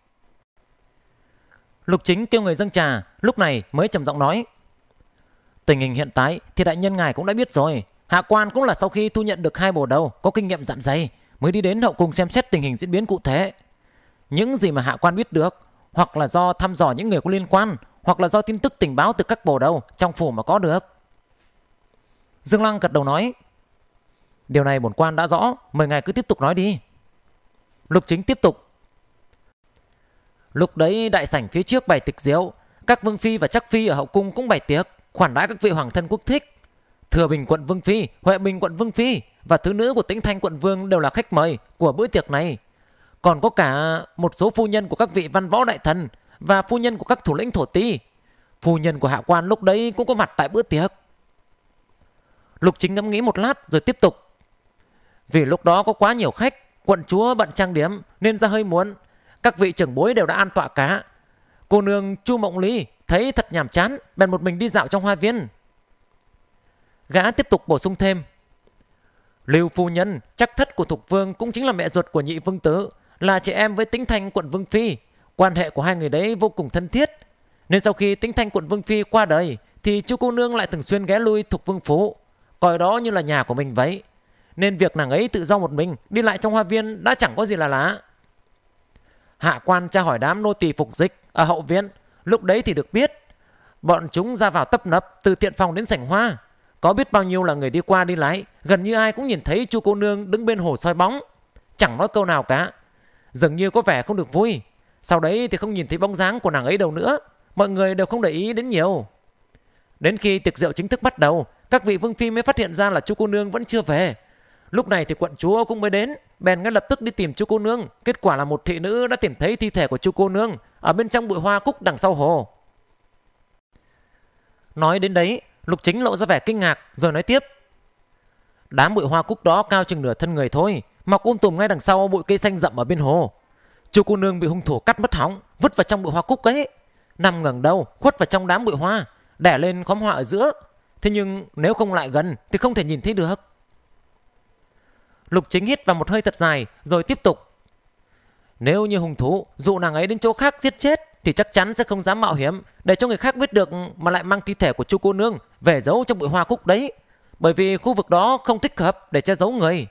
Lục Chính kêu người dâng trà, lúc này mới trầm giọng nói. Tình hình hiện tại thì đại nhân ngài cũng đã biết rồi, hạ quan cũng là sau khi thu nhận được hai bồ đầu có kinh nghiệm dặn dày mới đi đến hậu cung xem xét tình hình diễn biến cụ thể. Những gì mà hạ quan biết được, hoặc là do thăm dò những người có liên quan, hoặc là do tin tức tình báo từ các bồ đầu trong phủ mà có được. Dương Lăng gật đầu nói, Điều này bổn quan đã rõ, mời ngài cứ tiếp tục nói đi. Lục chính tiếp tục. Lúc đấy đại sảnh phía trước bày tịch rượu, các vương phi và chắc phi ở hậu cung cũng bày tiệc, khoản đãi các vị hoàng thân quốc thích. Thừa Bình quận Vương Phi, Huệ Bình quận Vương Phi và thứ nữ của Tĩnh Thanh quận Vương đều là khách mời của bữa tiệc này. Còn có cả một số phu nhân của các vị văn võ đại thần và phu nhân của các thủ lĩnh thổ ti. Phu nhân của hạ quan lúc đấy cũng có mặt tại bữa tiệc. Lục Chính ngẫm nghĩ một lát rồi tiếp tục. Vì lúc đó có quá nhiều khách, quận chúa bận trang điểm nên ra hơi muốn. Các vị trưởng bối đều đã an tọa cá. Cô nương Chu Mộng Lý thấy thật nhàm chán, bèn một mình đi dạo trong hoa viên. Gã tiếp tục bổ sung thêm. Lưu phu nhân, chắc thất của Thục Vương cũng chính là mẹ ruột của nhị vương tử, là chị em với tính thanh quận Vương Phi. Quan hệ của hai người đấy vô cùng thân thiết. Nên sau khi tính thanh quận Vương Phi qua đời, thì chu cô nương lại thường xuyên ghé lui Thục Vương Phú, coi đó như là nhà của mình vậy. Nên việc nàng ấy tự do một mình Đi lại trong hoa viên đã chẳng có gì là lạ Hạ quan tra hỏi đám nô tỳ phục dịch Ở hậu viện Lúc đấy thì được biết Bọn chúng ra vào tấp nập từ tiện phòng đến sảnh hoa Có biết bao nhiêu là người đi qua đi lại Gần như ai cũng nhìn thấy chu cô nương đứng bên hồ soi bóng Chẳng nói câu nào cả Dường như có vẻ không được vui Sau đấy thì không nhìn thấy bóng dáng của nàng ấy đâu nữa Mọi người đều không để ý đến nhiều Đến khi tiệc rượu chính thức bắt đầu Các vị vương phi mới phát hiện ra là chu cô nương vẫn chưa về Lúc này thì quận chúa cũng mới đến, bèn ngay lập tức đi tìm chú cô nương. Kết quả là một thị nữ đã tìm thấy thi thể của chú cô nương ở bên trong bụi hoa cúc đằng sau hồ. Nói đến đấy, Lục Chính lộ ra vẻ kinh ngạc rồi nói tiếp. Đám bụi hoa cúc đó cao chừng nửa thân người thôi, mọc um tùm ngay đằng sau bụi cây xanh rậm ở bên hồ. Chú cô nương bị hung thủ cắt mất hóng, vứt vào trong bụi hoa cúc ấy. Nằm ngẩng đầu, khuất vào trong đám bụi hoa, đẻ lên khóm hoa ở giữa. Thế nhưng nếu không lại gần thì không thể nhìn thấy được. Lục Chính hít vào một hơi thật dài rồi tiếp tục. Nếu như hung thú dụ nàng ấy đến chỗ khác giết chết thì chắc chắn sẽ không dám mạo hiểm để cho người khác biết được mà lại mang thi thể của chu cô nương về giấu trong bụi hoa cúc đấy. Bởi vì khu vực đó không thích hợp để che giấu người.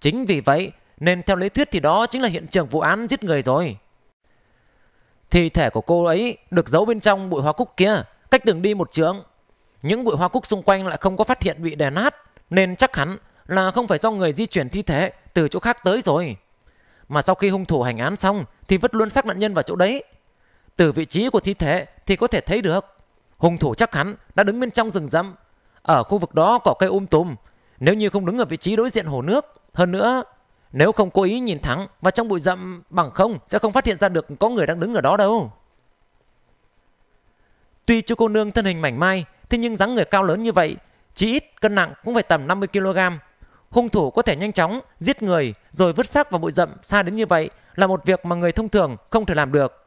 Chính vì vậy nên theo lý thuyết thì đó chính là hiện trường vụ án giết người rồi. Thi thể của cô ấy được giấu bên trong bụi hoa cúc kia cách đường đi một trượng. Những bụi hoa cúc xung quanh lại không có phát hiện bị đè nát nên chắc hẳn là không phải do người di chuyển thi thể từ chỗ khác tới rồi. Mà sau khi hung thủ hành án xong thì vứt luôn xác nạn nhân vào chỗ đấy. Từ vị trí của thi thể thì có thể thấy được. Hung thủ chắc hắn đã đứng bên trong rừng rậm. Ở khu vực đó có cây um tùm. Nếu như không đứng ở vị trí đối diện hồ nước, hơn nữa nếu không cố ý nhìn thẳng và trong bụi rậm bằng không sẽ không phát hiện ra được có người đang đứng ở đó đâu. Tuy chú cô nương thân hình mảnh mai, thế nhưng dáng người cao lớn như vậy, chỉ ít cân nặng cũng phải tầm 50 kg, hung thủ có thể nhanh chóng giết người rồi vứt xác vào bụi rậm xa đến như vậy là một việc mà người thông thường không thể làm được.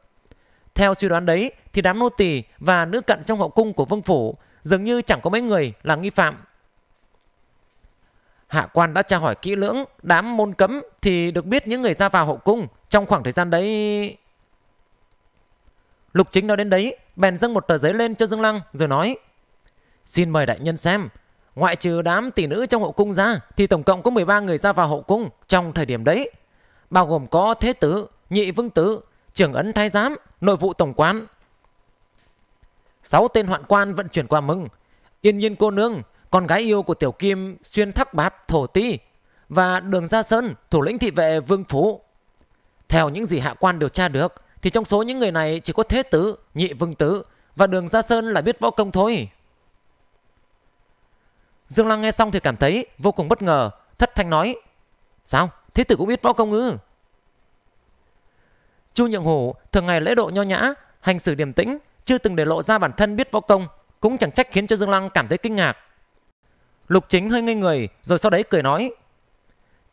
Theo suy đoán đấy thì đám nô tỳ và nữ cận trong hậu cung của vương phủ dường như chẳng có mấy người là nghi phạm. Hạ quan đã tra hỏi kỹ lưỡng đám môn cấm thì được biết những người ra vào hậu cung trong khoảng thời gian đấy... Lục chính nói đến đấy, bèn dâng một tờ giấy lên cho Dương Lăng rồi nói Xin mời đại nhân xem, Ngoại trừ đám tỷ nữ trong hậu cung ra thì tổng cộng có 13 người ra vào hậu cung trong thời điểm đấy. Bao gồm có thế tử, nhị vương tử, trưởng ấn thái giám, nội vụ tổng quán Sáu tên hoạn quan vận chuyển qua mừng. Yên nhiên cô nương, con gái yêu của tiểu kim xuyên thắc bát thổ ti và đường gia sơn thủ lĩnh thị vệ vương phú. Theo những gì hạ quan điều tra được thì trong số những người này chỉ có thế tử, nhị vương tử và đường gia sơn là biết võ công thôi. Dương Lăng nghe xong thì cảm thấy vô cùng bất ngờ, thất thanh nói: "Sao? Thế tử cũng biết võ công ư?" Chu Nhượng Hổ thường ngày lễ độ nho nhã, hành xử điềm tĩnh, chưa từng để lộ ra bản thân biết võ công, cũng chẳng trách khiến cho Dương Lăng cảm thấy kinh ngạc. Lục Chính hơi ngây người, rồi sau đấy cười nói: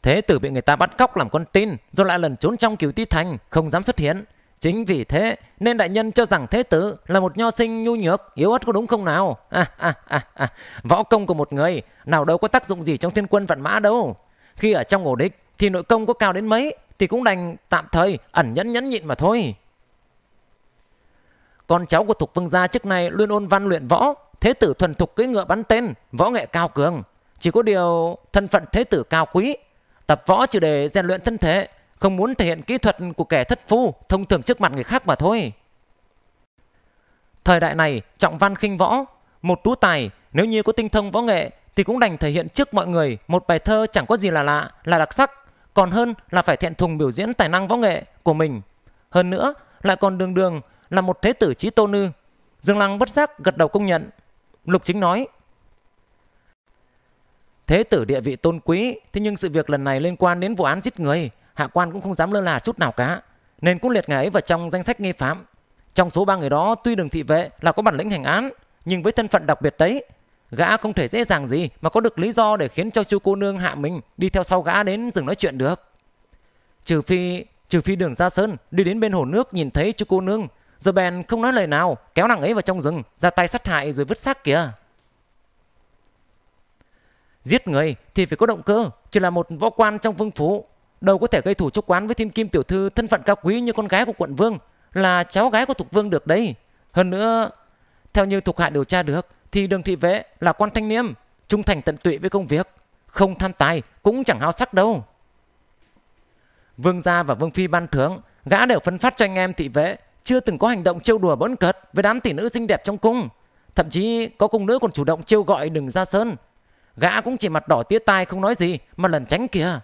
"Thế tử bị người ta bắt cóc làm con tin, rồi lại lần trốn trong Cửu Ti Thành, không dám xuất hiện, Chính vì thế nên đại nhân cho rằng thế tử là một nho sinh nhu nhược, yếu ớt có đúng không nào? À, à, à, à. Võ công của một người nào đâu có tác dụng gì trong thiên quân vạn mã đâu. Khi ở trong ổ địch thì nội công có cao đến mấy thì cũng đành tạm thời ẩn nhẫn nhẫn nhịn mà thôi. Con cháu của Thục Vương gia trước nay luôn ôn văn luyện võ, thế tử thuần thục cưỡi ngựa bắn tên, võ nghệ cao cường. Chỉ có điều thân phận thế tử cao quý, tập võ chỉ để rèn luyện thân thể không muốn thể hiện kỹ thuật của kẻ thất phu thông thường trước mặt người khác mà thôi. Thời đại này trọng văn khinh võ, một tú tài nếu như có tinh thông võ nghệ thì cũng đành thể hiện trước mọi người một bài thơ chẳng có gì là lạ, là đặc sắc, còn hơn là phải thẹn thùng biểu diễn tài năng võ nghệ của mình. Hơn nữa, lại còn đường đường là một thế tử trí tôn ư. Dương Lăng bất giác gật đầu công nhận. Lục Chính nói, Thế tử địa vị tôn quý, thế nhưng sự việc lần này liên quan đến vụ án giết người, hạ quan cũng không dám lơ là chút nào cả nên cũng liệt ngài ấy vào trong danh sách nghi phạm trong số ba người đó tuy đường thị vệ là có bản lĩnh hành án nhưng với thân phận đặc biệt đấy gã không thể dễ dàng gì mà có được lý do để khiến cho chú cô nương hạ mình đi theo sau gã đến rừng nói chuyện được trừ phi trừ phi đường gia sơn đi đến bên hồ nước nhìn thấy chú cô nương rồi bèn không nói lời nào kéo nàng ấy vào trong rừng ra tay sát hại rồi vứt xác kìa giết người thì phải có động cơ chỉ là một võ quan trong vương phủ đâu có thể gây thủ chốc quán với thiên kim tiểu thư thân phận cao quý như con gái của quận vương là cháu gái của thục vương được đấy hơn nữa theo như thuộc hạ điều tra được thì đường thị vệ là quan thanh niêm trung thành tận tụy với công việc không tham tài cũng chẳng hao sắc đâu vương gia và vương phi ban thưởng gã đều phân phát cho anh em thị vệ chưa từng có hành động trêu đùa bỡn cợt với đám tỷ nữ xinh đẹp trong cung thậm chí có cung nữ còn chủ động trêu gọi đừng ra sơn gã cũng chỉ mặt đỏ tía tai không nói gì mà lần tránh kìa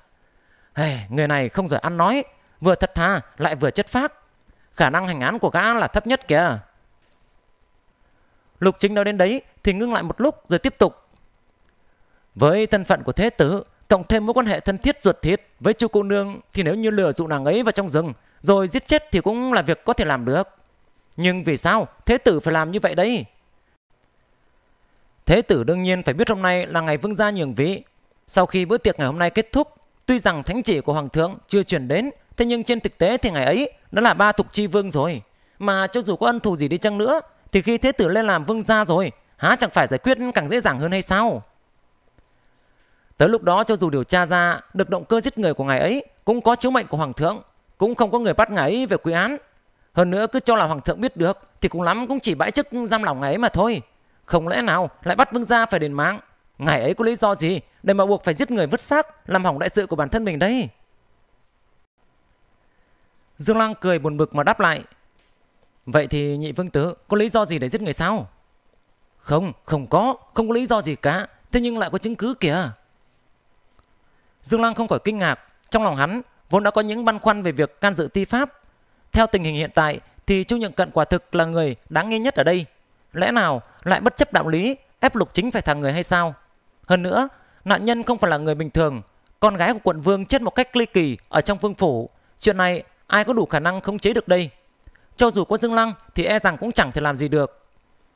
Hey, người này không giỏi ăn nói, vừa thật thà lại vừa chất phác. Khả năng hành án của gã là thấp nhất kìa. Lục chính nói đến đấy thì ngưng lại một lúc rồi tiếp tục. Với thân phận của thế tử, cộng thêm mối quan hệ thân thiết ruột thịt với chu cô nương thì nếu như lừa dụ nàng ấy vào trong rừng rồi giết chết thì cũng là việc có thể làm được. Nhưng vì sao thế tử phải làm như vậy đấy? Thế tử đương nhiên phải biết hôm nay là ngày vương gia nhường vị. Sau khi bữa tiệc ngày hôm nay kết thúc Tuy rằng thánh chỉ của Hoàng thượng chưa chuyển đến, thế nhưng trên thực tế thì ngày ấy đã là ba thục chi vương rồi. Mà cho dù có ân thù gì đi chăng nữa, thì khi thế tử lên làm vương gia rồi, há chẳng phải giải quyết càng dễ dàng hơn hay sao? Tới lúc đó cho dù điều tra ra được động cơ giết người của ngài ấy cũng có chiếu mệnh của Hoàng thượng, cũng không có người bắt ngài ấy về quy án. Hơn nữa cứ cho là Hoàng thượng biết được thì cũng lắm cũng chỉ bãi chức giam lỏng ngài ấy mà thôi. Không lẽ nào lại bắt vương gia phải đền mạng? Ngài ấy có lý do gì để mà buộc phải giết người vứt xác, làm hỏng đại sự của bản thân mình đấy. Dương Lang cười buồn bực mà đáp lại. Vậy thì nhị vương tứ có lý do gì để giết người sao? Không, không có, không có lý do gì cả, thế nhưng lại có chứng cứ kìa. Dương Lang không khỏi kinh ngạc, trong lòng hắn vốn đã có những băn khoăn về việc can dự ti pháp. Theo tình hình hiện tại thì Chu Nhượng Cận quả thực là người đáng nghi nhất ở đây. Lẽ nào lại bất chấp đạo lý ép lục chính phải thằng người hay sao? Hơn nữa, Nạn nhân không phải là người bình thường, con gái của quận vương chết một cách ly kỳ ở trong vương phủ. Chuyện này ai có đủ khả năng khống chế được đây? Cho dù có Dương Lăng thì e rằng cũng chẳng thể làm gì được.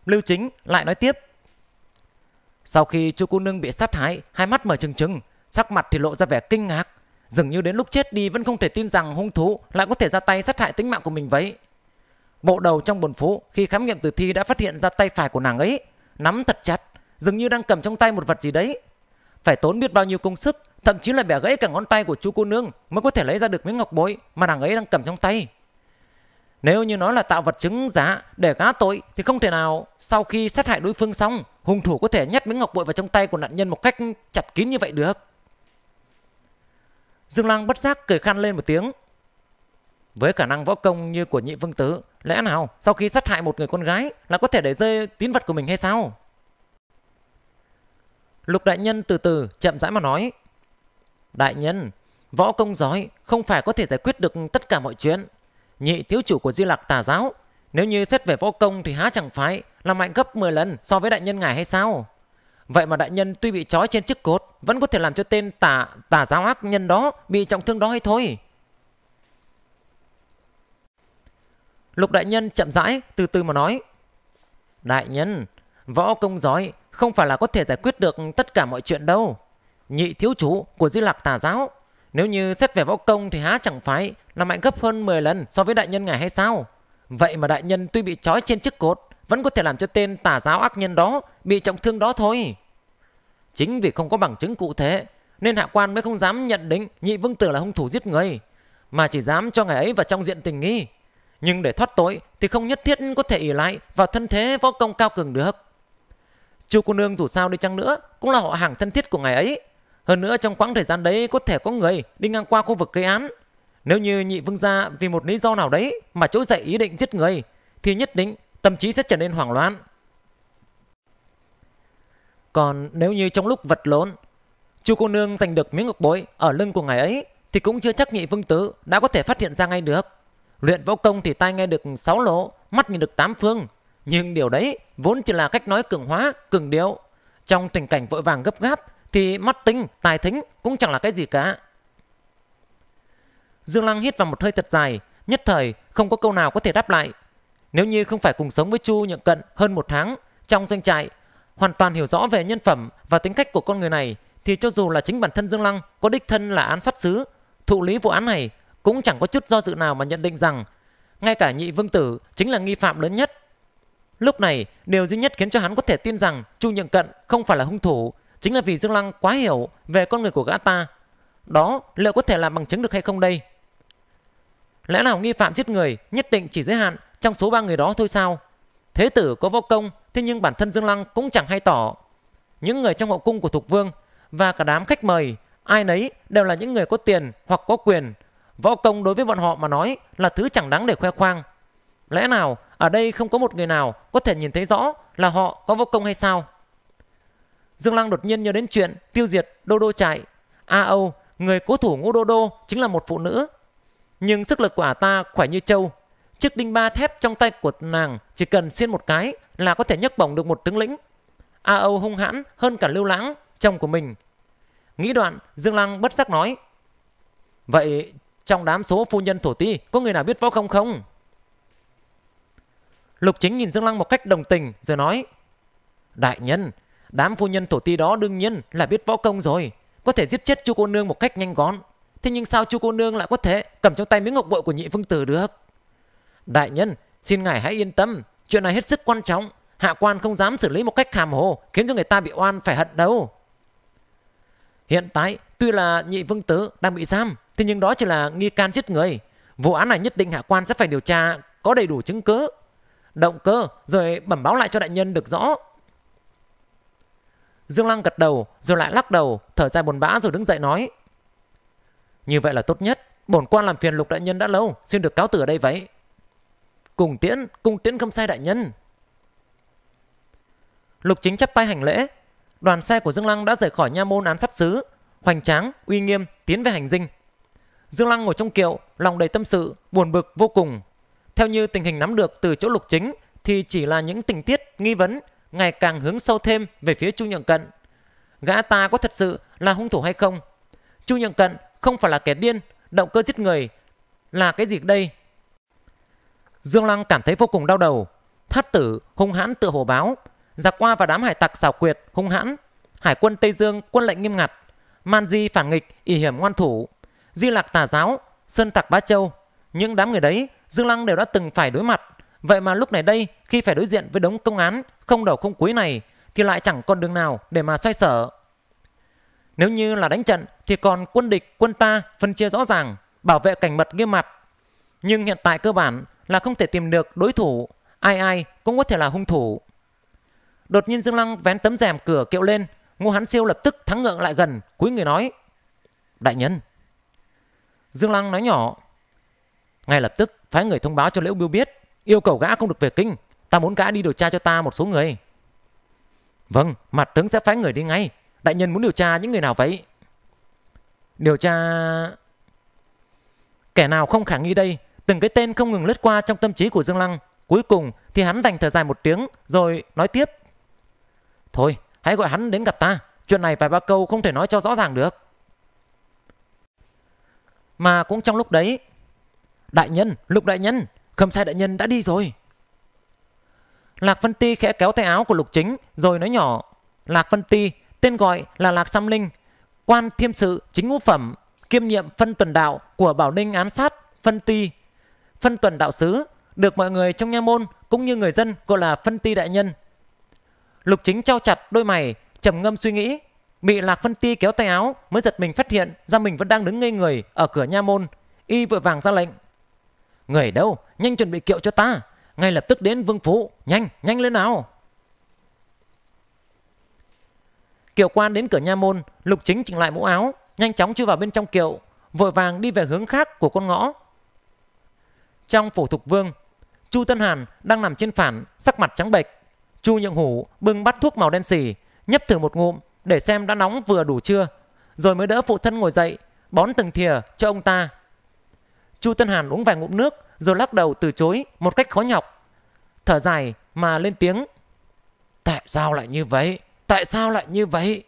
Lưu Chính lại nói tiếp. Sau khi Chu Cô Nương bị sát hại, hai mắt mở trừng trừng, sắc mặt thì lộ ra vẻ kinh ngạc. Dường như đến lúc chết đi vẫn không thể tin rằng hung thú lại có thể ra tay sát hại tính mạng của mình vậy. Bộ đầu trong bồn phố khi khám nghiệm tử thi đã phát hiện ra tay phải của nàng ấy, nắm thật chặt, dường như đang cầm trong tay một vật gì đấy phải tốn biết bao nhiêu công sức thậm chí là bẻ gãy cả ngón tay của chú cô nương mới có thể lấy ra được miếng ngọc bội mà nàng ấy đang cầm trong tay nếu như nó là tạo vật chứng giá để gá tội thì không thể nào sau khi sát hại đối phương xong hung thủ có thể nhét miếng ngọc bội vào trong tay của nạn nhân một cách chặt kín như vậy được dương lang bất giác cười khan lên một tiếng với khả năng võ công như của nhị vương tử lẽ nào sau khi sát hại một người con gái là có thể để rơi tín vật của mình hay sao Lục đại nhân từ từ chậm rãi mà nói. Đại nhân, võ công giỏi không phải có thể giải quyết được tất cả mọi chuyện. Nhị thiếu chủ của Di Lạc tà giáo, nếu như xét về võ công thì há chẳng phải là mạnh gấp 10 lần so với đại nhân ngài hay sao? Vậy mà đại nhân tuy bị trói trên chiếc cột vẫn có thể làm cho tên tà tà giáo ác nhân đó bị trọng thương đó hay thôi. Lục đại nhân chậm rãi từ từ mà nói. Đại nhân, võ công giỏi không phải là có thể giải quyết được tất cả mọi chuyện đâu. Nhị thiếu chủ của Di Lạc Tà Giáo, nếu như xét về võ công thì há chẳng phải là mạnh gấp hơn 10 lần so với đại nhân ngài hay sao? Vậy mà đại nhân tuy bị trói trên chiếc cột, vẫn có thể làm cho tên tà giáo ác nhân đó bị trọng thương đó thôi. Chính vì không có bằng chứng cụ thể, nên hạ quan mới không dám nhận định nhị vương tử là hung thủ giết người, mà chỉ dám cho ngài ấy vào trong diện tình nghi. Nhưng để thoát tội thì không nhất thiết có thể ỷ lại vào thân thế võ công cao cường được. Chu cô nương dù sao đi chăng nữa cũng là họ hàng thân thiết của ngài ấy. Hơn nữa trong quãng thời gian đấy có thể có người đi ngang qua khu vực gây án. Nếu như nhị vương gia vì một lý do nào đấy mà trỗi dậy ý định giết người thì nhất định tâm trí sẽ trở nên hoảng loạn. Còn nếu như trong lúc vật lộn, Chu cô nương giành được miếng ngọc bội ở lưng của ngài ấy thì cũng chưa chắc nhị vương tử đã có thể phát hiện ra ngay được. Luyện võ công thì tai nghe được 6 lỗ, mắt nhìn được 8 phương, nhưng điều đấy vốn chỉ là cách nói cường hóa, cường điệu. Trong tình cảnh vội vàng gấp gáp thì mắt tinh, tài thính cũng chẳng là cái gì cả. Dương Lăng hít vào một hơi thật dài, nhất thời không có câu nào có thể đáp lại. Nếu như không phải cùng sống với Chu nhận Cận hơn một tháng trong doanh trại, hoàn toàn hiểu rõ về nhân phẩm và tính cách của con người này, thì cho dù là chính bản thân Dương Lăng có đích thân là án sát sứ, thụ lý vụ án này cũng chẳng có chút do dự nào mà nhận định rằng ngay cả nhị vương tử chính là nghi phạm lớn nhất Lúc này, điều duy nhất khiến cho hắn có thể tin rằng Chu Nhượng Cận không phải là hung thủ chính là vì Dương Lăng quá hiểu về con người của gã ta. Đó liệu có thể làm bằng chứng được hay không đây? Lẽ nào nghi phạm giết người nhất định chỉ giới hạn trong số ba người đó thôi sao? Thế tử có võ công, thế nhưng bản thân Dương Lăng cũng chẳng hay tỏ. Những người trong hậu cung của Thục Vương và cả đám khách mời, ai nấy đều là những người có tiền hoặc có quyền. Võ công đối với bọn họ mà nói là thứ chẳng đáng để khoe khoang. Lẽ nào ở đây không có một người nào có thể nhìn thấy rõ là họ có võ công hay sao. Dương Lăng đột nhiên nhớ đến chuyện tiêu diệt Đô Đô chạy A Âu, người cố thủ ngũ Đô Đô chính là một phụ nữ. Nhưng sức lực của ả ta khỏe như trâu. Chiếc đinh ba thép trong tay của nàng chỉ cần xiên một cái là có thể nhấc bổng được một tướng lĩnh. A Âu hung hãn hơn cả lưu lãng, chồng của mình. Nghĩ đoạn, Dương Lăng bất giác nói. Vậy trong đám số phu nhân thổ ti có người nào biết võ công không? không? Lục Chính nhìn Dương Lăng một cách đồng tình rồi nói Đại nhân, đám phu nhân thổ ti đó đương nhiên là biết võ công rồi Có thể giết chết chu cô nương một cách nhanh gọn Thế nhưng sao chu cô nương lại có thể cầm trong tay miếng ngọc bội của nhị phương tử được Đại nhân, xin ngài hãy yên tâm Chuyện này hết sức quan trọng Hạ quan không dám xử lý một cách hàm hồ Khiến cho người ta bị oan phải hận đâu Hiện tại tuy là nhị vương tử đang bị giam Thế nhưng đó chỉ là nghi can giết người Vụ án này nhất định hạ quan sẽ phải điều tra Có đầy đủ chứng cứ động cơ rồi bẩm báo lại cho đại nhân được rõ. Dương Lăng gật đầu rồi lại lắc đầu, thở dài buồn bã rồi đứng dậy nói. Như vậy là tốt nhất, bổn quan làm phiền lục đại nhân đã lâu, xin được cáo tử ở đây vậy. Cùng tiễn, cùng tiễn không sai đại nhân. Lục chính chấp tay hành lễ, đoàn xe của Dương Lăng đã rời khỏi nha môn án sắp xứ, hoành tráng, uy nghiêm, tiến về hành dinh. Dương Lăng ngồi trong kiệu, lòng đầy tâm sự, buồn bực vô cùng, theo như tình hình nắm được từ chỗ lục chính thì chỉ là những tình tiết nghi vấn ngày càng hướng sâu thêm về phía Chu Nhượng Cận. Gã ta có thật sự là hung thủ hay không? Chu Nhượng Cận không phải là kẻ điên, động cơ giết người là cái gì đây? Dương Lăng cảm thấy vô cùng đau đầu. Thát tử hung hãn tựa hồ báo, giặc qua và đám hải tặc xảo quyệt hung hãn, hải quân Tây Dương quân lệnh nghiêm ngặt, Man Di phản nghịch, ỷ hiểm ngoan thủ, Di lạc tà giáo, Sơn tặc Bá Châu những đám người đấy, Dương Lăng đều đã từng phải đối mặt. Vậy mà lúc này đây, khi phải đối diện với đống công án không đầu không cuối này, thì lại chẳng còn đường nào để mà xoay sở. Nếu như là đánh trận thì còn quân địch, quân ta phân chia rõ ràng, bảo vệ cảnh mật nghiêm mặt. Nhưng hiện tại cơ bản là không thể tìm được đối thủ, ai ai cũng có thể là hung thủ. Đột nhiên Dương Lăng vén tấm rèm cửa kiệu lên, Ngô Hán Siêu lập tức thắng ngượng lại gần, cúi người nói. Đại nhân. Dương Lăng nói nhỏ. Ngay lập tức phái người thông báo cho Liễu Biêu biết, yêu cầu gã không được về kinh, ta muốn gã đi điều tra cho ta một số người. Vâng, mặt tướng sẽ phái người đi ngay, đại nhân muốn điều tra những người nào vậy? Điều tra... Kẻ nào không khả nghi đây, từng cái tên không ngừng lướt qua trong tâm trí của Dương Lăng. Cuối cùng thì hắn đành thở dài một tiếng rồi nói tiếp. Thôi, hãy gọi hắn đến gặp ta, chuyện này vài ba câu không thể nói cho rõ ràng được. Mà cũng trong lúc đấy, Đại nhân, lục đại nhân, khâm sai đại nhân đã đi rồi. Lạc Vân Ti khẽ kéo tay áo của lục chính rồi nói nhỏ. Lạc Vân Ti, tên gọi là Lạc Sam Linh, quan thiêm sự chính ngũ phẩm, kiêm nhiệm phân tuần đạo của Bảo Ninh án sát, Phân Ti. Phân tuần đạo sứ, được mọi người trong nha môn cũng như người dân gọi là Phân Ti đại nhân. Lục chính trao chặt đôi mày, trầm ngâm suy nghĩ. Bị Lạc Vân Ti kéo tay áo mới giật mình phát hiện ra mình vẫn đang đứng ngây người ở cửa nha môn. Y vội vàng ra lệnh. Người đâu, nhanh chuẩn bị kiệu cho ta. Ngay lập tức đến vương phủ, nhanh, nhanh lên nào. Kiệu quan đến cửa nha môn, lục chính chỉnh lại mũ áo, nhanh chóng chui vào bên trong kiệu, vội vàng đi về hướng khác của con ngõ. Trong phủ thục vương, Chu Tân Hàn đang nằm trên phản, sắc mặt trắng bệch. Chu Nhượng Hủ bưng bắt thuốc màu đen xì nhấp thử một ngụm để xem đã nóng vừa đủ chưa, rồi mới đỡ phụ thân ngồi dậy, bón từng thìa cho ông ta Chu Tân Hàn uống vài ngụm nước rồi lắc đầu từ chối một cách khó nhọc. Thở dài mà lên tiếng. Tại sao lại như vậy? Tại sao lại như vậy?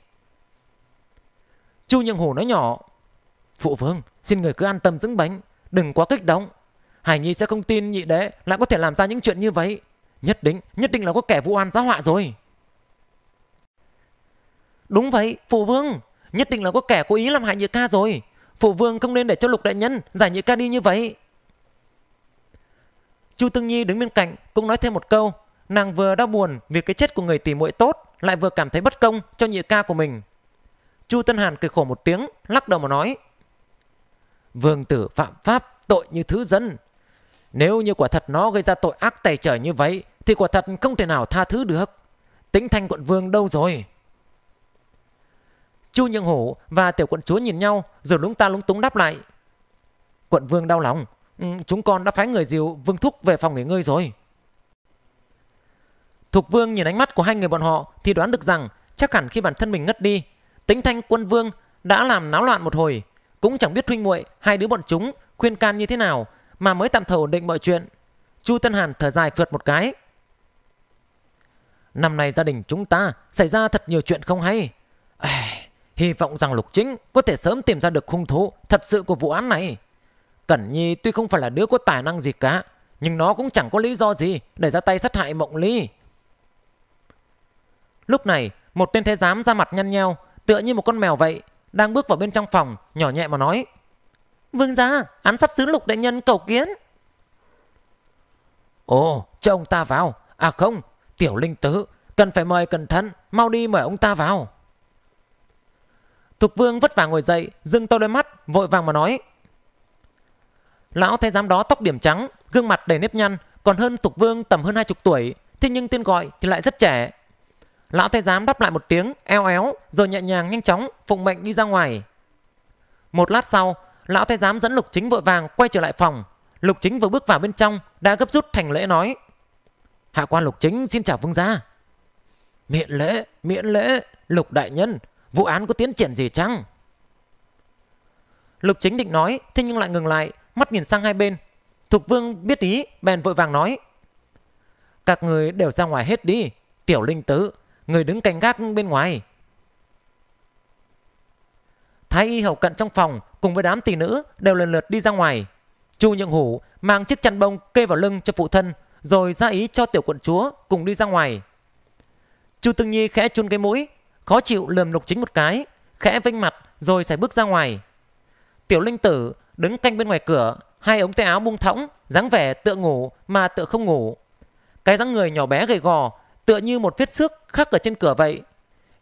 Chu Nhân Hổ nói nhỏ. Phụ vương, xin người cứ an tâm dưỡng bánh, đừng quá kích động. Hải Nhi sẽ không tin nhị đệ lại có thể làm ra những chuyện như vậy. Nhất định, nhất định là có kẻ vụ an giá họa rồi. Đúng vậy, phụ vương, nhất định là có kẻ cố ý làm hại nhị ca rồi. Phụ vương không nên để cho lục đại nhân Giải nhị ca đi như vậy Chu Tương Nhi đứng bên cạnh Cũng nói thêm một câu Nàng vừa đau buồn vì cái chết của người tỷ muội tốt Lại vừa cảm thấy bất công cho nhị ca của mình Chu Tân Hàn cười khổ một tiếng Lắc đầu mà nói Vương tử phạm pháp tội như thứ dân Nếu như quả thật nó gây ra tội ác tày trời như vậy Thì quả thật không thể nào tha thứ được Tính thanh quận vương đâu rồi Chu Nhượng Hổ và tiểu quận chúa nhìn nhau rồi lúng ta lúng túng đáp lại. Quận vương đau lòng, ừ, chúng con đã phái người dìu vương thúc về phòng nghỉ ngơi rồi. Thục vương nhìn ánh mắt của hai người bọn họ thì đoán được rằng chắc hẳn khi bản thân mình ngất đi, tính thanh quân vương đã làm náo loạn một hồi. Cũng chẳng biết huynh muội hai đứa bọn chúng khuyên can như thế nào mà mới tạm thời ổn định mọi chuyện. Chu Tân Hàn thở dài phượt một cái. Năm nay gia đình chúng ta xảy ra thật nhiều chuyện không hay. Ây... Hy vọng rằng Lục Chính có thể sớm tìm ra được hung thủ thật sự của vụ án này. Cẩn Nhi tuy không phải là đứa có tài năng gì cả, nhưng nó cũng chẳng có lý do gì để ra tay sát hại Mộng Ly. Lúc này, một tên thái giám ra mặt nhăn nheo, tựa như một con mèo vậy, đang bước vào bên trong phòng, nhỏ nhẹ mà nói. Vương gia, án sát sứ lục đại nhân cầu kiến. Ồ, cho ông ta vào. À không, tiểu linh tứ, cần phải mời cẩn thận, mau đi mời ông ta vào. Thục vương vất vả ngồi dậy Dưng to đôi mắt vội vàng mà nói Lão thái giám đó tóc điểm trắng Gương mặt đầy nếp nhăn Còn hơn Thục vương tầm hơn hai chục tuổi Thế nhưng tên gọi thì lại rất trẻ Lão thái giám đáp lại một tiếng eo éo Rồi nhẹ nhàng nhanh chóng phụng mệnh đi ra ngoài Một lát sau Lão thái giám dẫn Lục Chính vội vàng quay trở lại phòng Lục Chính vừa bước vào bên trong Đã gấp rút thành lễ nói Hạ quan Lục Chính xin chào vương gia Miễn lễ, miễn lễ, Lục Đại Nhân Vụ án có tiến triển gì chăng? Lục chính định nói, thế nhưng lại ngừng lại, mắt nhìn sang hai bên. Thục vương biết ý, bèn vội vàng nói. Các người đều ra ngoài hết đi, tiểu linh tứ, người đứng canh gác bên ngoài. Thái y hầu cận trong phòng cùng với đám tỷ nữ đều lần lượt đi ra ngoài. Chu Nhượng Hủ mang chiếc chăn bông kê vào lưng cho phụ thân rồi ra ý cho tiểu quận chúa cùng đi ra ngoài. Chu Tương Nhi khẽ chun cái mũi khó chịu lườm lục chính một cái, khẽ vinh mặt rồi sẽ bước ra ngoài. Tiểu linh tử đứng canh bên ngoài cửa, hai ống tay áo buông thõng, dáng vẻ tựa ngủ mà tựa không ngủ. Cái dáng người nhỏ bé gầy gò, tựa như một vết xước khắc ở trên cửa vậy.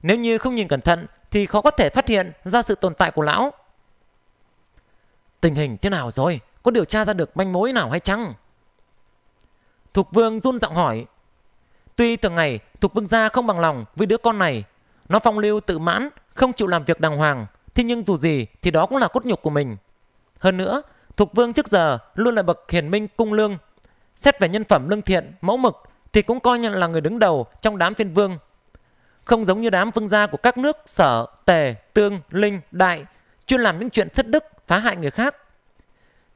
Nếu như không nhìn cẩn thận thì khó có thể phát hiện ra sự tồn tại của lão. Tình hình thế nào rồi? Có điều tra ra được manh mối nào hay chăng? Thục vương run giọng hỏi. Tuy thường ngày Thục vương gia không bằng lòng với đứa con này nó phong lưu tự mãn, không chịu làm việc đàng hoàng, thế nhưng dù gì thì đó cũng là cốt nhục của mình. Hơn nữa, Thục Vương trước giờ luôn là bậc hiền minh cung lương. Xét về nhân phẩm lương thiện, mẫu mực thì cũng coi như là người đứng đầu trong đám phiên vương. Không giống như đám vương gia của các nước sở, tề, tương, linh, đại chuyên làm những chuyện thất đức, phá hại người khác.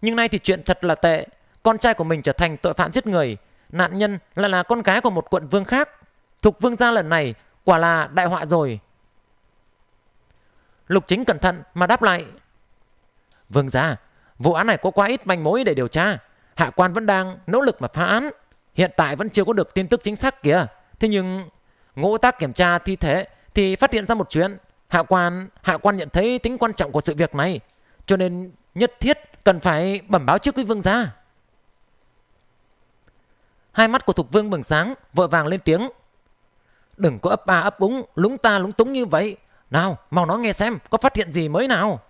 Nhưng nay thì chuyện thật là tệ, con trai của mình trở thành tội phạm giết người, nạn nhân lại là con gái của một quận vương khác. Thục vương gia lần này quả là đại họa rồi. Lục chính cẩn thận mà đáp lại. Vương gia, vụ án này có quá ít manh mối để điều tra. Hạ quan vẫn đang nỗ lực mà phá án. Hiện tại vẫn chưa có được tin tức chính xác kìa. Thế nhưng ngũ tác kiểm tra thi thể thì phát hiện ra một chuyện. Hạ quan, hạ quan nhận thấy tính quan trọng của sự việc này. Cho nên nhất thiết cần phải bẩm báo trước quý vương gia. Hai mắt của Thục Vương bừng sáng, vội vàng lên tiếng. Đừng có ấp ba ấp úng, lúng ta lúng túng như vậy. Nào, mau nói nghe xem, có phát hiện gì mới nào?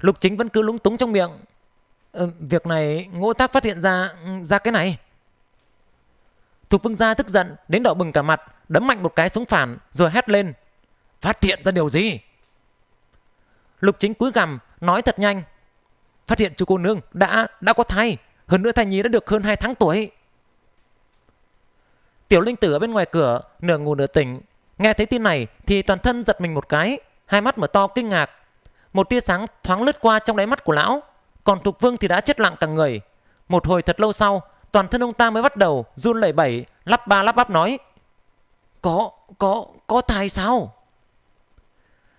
Lục chính vẫn cứ lúng túng trong miệng. Ờ, việc này ngô tác phát hiện ra, ra cái này. Thục vương gia tức giận, đến đỏ bừng cả mặt, đấm mạnh một cái xuống phản, rồi hét lên. Phát hiện ra điều gì? Lục chính cúi gằm, nói thật nhanh. Phát hiện chú cô nương đã, đã có thai. Hơn nữa thai nhi đã được hơn 2 tháng tuổi. Tiểu linh tử ở bên ngoài cửa, nửa ngủ nửa tỉnh. Nghe thấy tin này thì toàn thân giật mình một cái, hai mắt mở to kinh ngạc. Một tia sáng thoáng lướt qua trong đáy mắt của lão, còn Thục Vương thì đã chết lặng cả người. Một hồi thật lâu sau, toàn thân ông ta mới bắt đầu run lẩy bẩy, lắp ba lắp bắp nói. Có, có, có thai sao?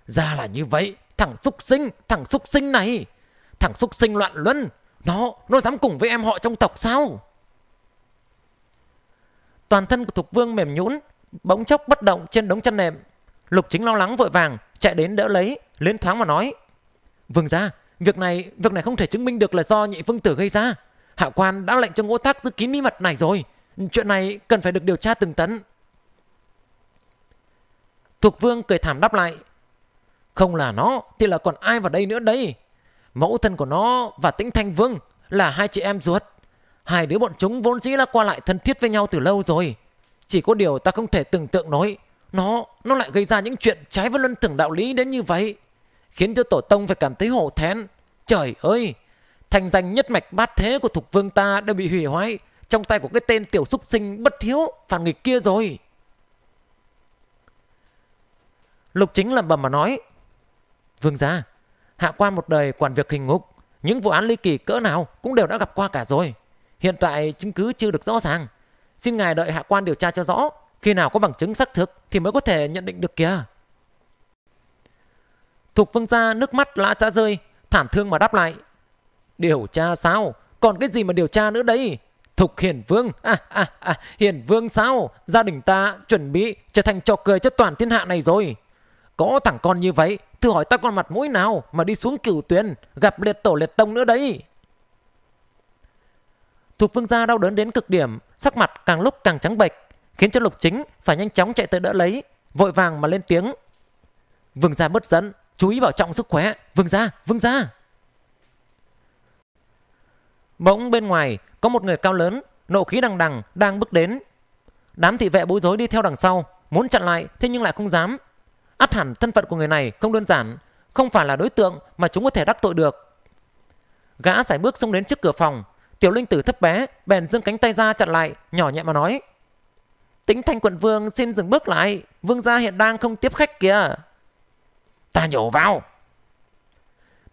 Ra là như vậy, thằng xúc sinh, thằng xúc sinh này. Thằng xúc sinh loạn luân, nó, nó dám cùng với em họ trong tộc sao? toàn thân của Thục Vương mềm nhũn, bỗng chốc bất động trên đống chân nệm. Lục Chính lo lắng vội vàng chạy đến đỡ lấy, lên thoáng mà nói: "Vương gia, việc này, việc này không thể chứng minh được là do nhị phương tử gây ra. Hạ quan đã lệnh cho Ngô Thác giữ kín bí mật này rồi, chuyện này cần phải được điều tra từng tấn." Thục Vương cười thảm đáp lại: "Không là nó thì là còn ai vào đây nữa đây? Mẫu thân của nó và Tĩnh Thanh Vương là hai chị em ruột." Hai đứa bọn chúng vốn dĩ là qua lại thân thiết với nhau từ lâu rồi. Chỉ có điều ta không thể tưởng tượng nổi. Nó, nó lại gây ra những chuyện trái với luân thường đạo lý đến như vậy. Khiến cho tổ tông phải cảm thấy hổ thẹn. Trời ơi! Thành danh nhất mạch bát thế của thục vương ta đã bị hủy hoại trong tay của cái tên tiểu xúc sinh bất hiếu phản nghịch kia rồi. Lục chính lẩm bẩm mà nói. Vương gia, hạ quan một đời quản việc hình ngục. Những vụ án ly kỳ cỡ nào cũng đều đã gặp qua cả rồi. Hiện tại chứng cứ chưa được rõ ràng. Xin ngài đợi hạ quan điều tra cho rõ. Khi nào có bằng chứng xác thực thì mới có thể nhận định được kìa. Thục vương gia nước mắt lã chã rơi, thảm thương mà đáp lại. Điều tra sao? Còn cái gì mà điều tra nữa đấy? Thục Hiền Vương, à, à, à, Hiền Vương sao? Gia đình ta chuẩn bị trở thành trò cười cho toàn thiên hạ này rồi. Có thằng con như vậy, thử hỏi ta con mặt mũi nào mà đi xuống cửu tuyền, gặp liệt tổ liệt tông nữa đấy. Thục Vương gia đau đớn đến cực điểm, sắc mặt càng lúc càng trắng bệch, khiến cho Lục Chính phải nhanh chóng chạy tới đỡ lấy, vội vàng mà lên tiếng. Vương gia bất dẫn, chú ý bảo trọng sức khỏe, Vương gia, Vương gia. Bỗng bên ngoài có một người cao lớn, nộ khí đằng đằng đang bước đến. Đám thị vệ bối rối đi theo đằng sau, muốn chặn lại thế nhưng lại không dám. Át hẳn thân phận của người này không đơn giản, không phải là đối tượng mà chúng có thể đắc tội được. Gã giải bước xông đến trước cửa phòng, Tiểu linh tử thấp bé, bèn dương cánh tay ra chặn lại, nhỏ nhẹ mà nói. Tính thanh quận vương xin dừng bước lại, vương gia hiện đang không tiếp khách kìa. Ta nhổ vào.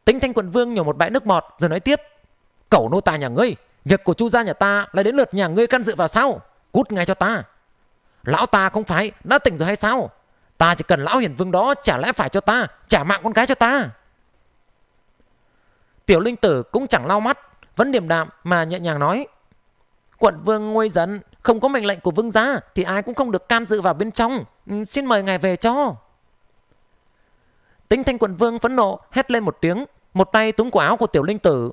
Tính thanh quận vương nhổ một bãi nước mọt, rồi nói tiếp. Cẩu nô ta nhà ngươi, việc của chu gia nhà ta lại đến lượt nhà ngươi can dự vào sao? Cút ngay cho ta. Lão ta không phải đã tỉnh rồi hay sao? Ta chỉ cần lão hiền vương đó trả lẽ phải cho ta, trả mạng con gái cho ta. Tiểu linh tử cũng chẳng lau mắt, vẫn điềm đạm mà nhẹ nhàng nói. Quận vương nguôi giận, không có mệnh lệnh của vương gia thì ai cũng không được can dự vào bên trong. Ừ, xin mời ngài về cho. tinh thanh quận vương phẫn nộ hét lên một tiếng, một tay túm quả áo của tiểu linh tử.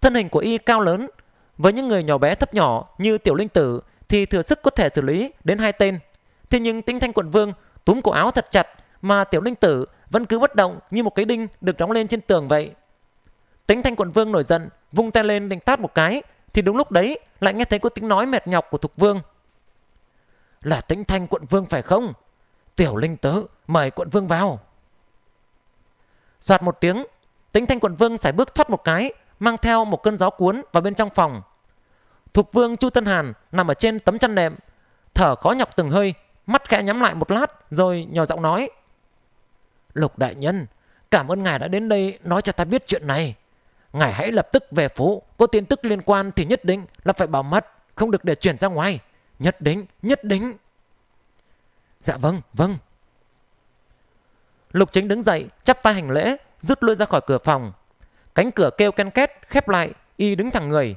Thân hình của y cao lớn, với những người nhỏ bé thấp nhỏ như tiểu linh tử thì thừa sức có thể xử lý đến hai tên. Thế nhưng tinh thanh quận vương túm cổ áo thật chặt mà tiểu linh tử vẫn cứ bất động như một cái đinh được đóng lên trên tường vậy. tinh thanh quận vương nổi giận vung tay lên định tát một cái thì đúng lúc đấy lại nghe thấy có tiếng nói mệt nhọc của Thục Vương. Là Tĩnh Thanh quận Vương phải không? Tiểu Linh tớ mời quận Vương vào. Soạt một tiếng, Tĩnh Thanh quận Vương sải bước thoát một cái, mang theo một cơn gió cuốn vào bên trong phòng. Thục Vương Chu Tân Hàn nằm ở trên tấm chăn nệm, thở khó nhọc từng hơi, mắt khẽ nhắm lại một lát rồi nhỏ giọng nói. Lục đại nhân, cảm ơn ngài đã đến đây nói cho ta biết chuyện này. Ngài hãy lập tức về phố, có tin tức liên quan thì nhất định là phải bảo mật, không được để chuyển ra ngoài. Nhất định, nhất định. Dạ vâng, vâng. Lục Chính đứng dậy, chắp tay hành lễ, rút lui ra khỏi cửa phòng. Cánh cửa kêu ken két, khép lại, y đứng thẳng người.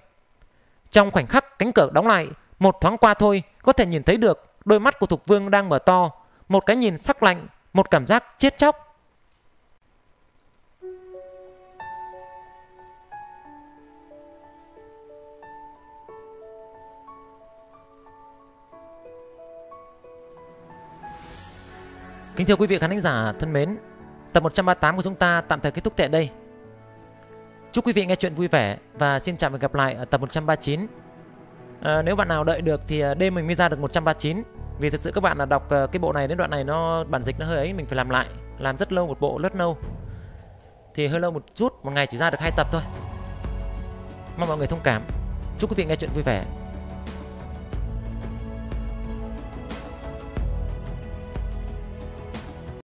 Trong khoảnh khắc cánh cửa đóng lại, một thoáng qua thôi, có thể nhìn thấy được đôi mắt của Thục Vương đang mở to, một cái nhìn sắc lạnh, một cảm giác chết chóc Kính thưa quý vị khán giả thân mến, tập 138 của chúng ta tạm thời kết thúc tại đây. Chúc quý vị nghe chuyện vui vẻ và xin chào và gặp lại ở tập 139. À, ờ, nếu bạn nào đợi được thì ờ, đêm mình mới ra được 139 vì thật sự các bạn là đọc ờ, cái bộ này đến đoạn này nó bản dịch nó hơi ấy mình phải làm lại làm rất lâu một bộ rất lâu thì hơi lâu một chút một ngày chỉ ra được hai tập thôi mong mọi người thông cảm chúc quý vị nghe chuyện vui vẻ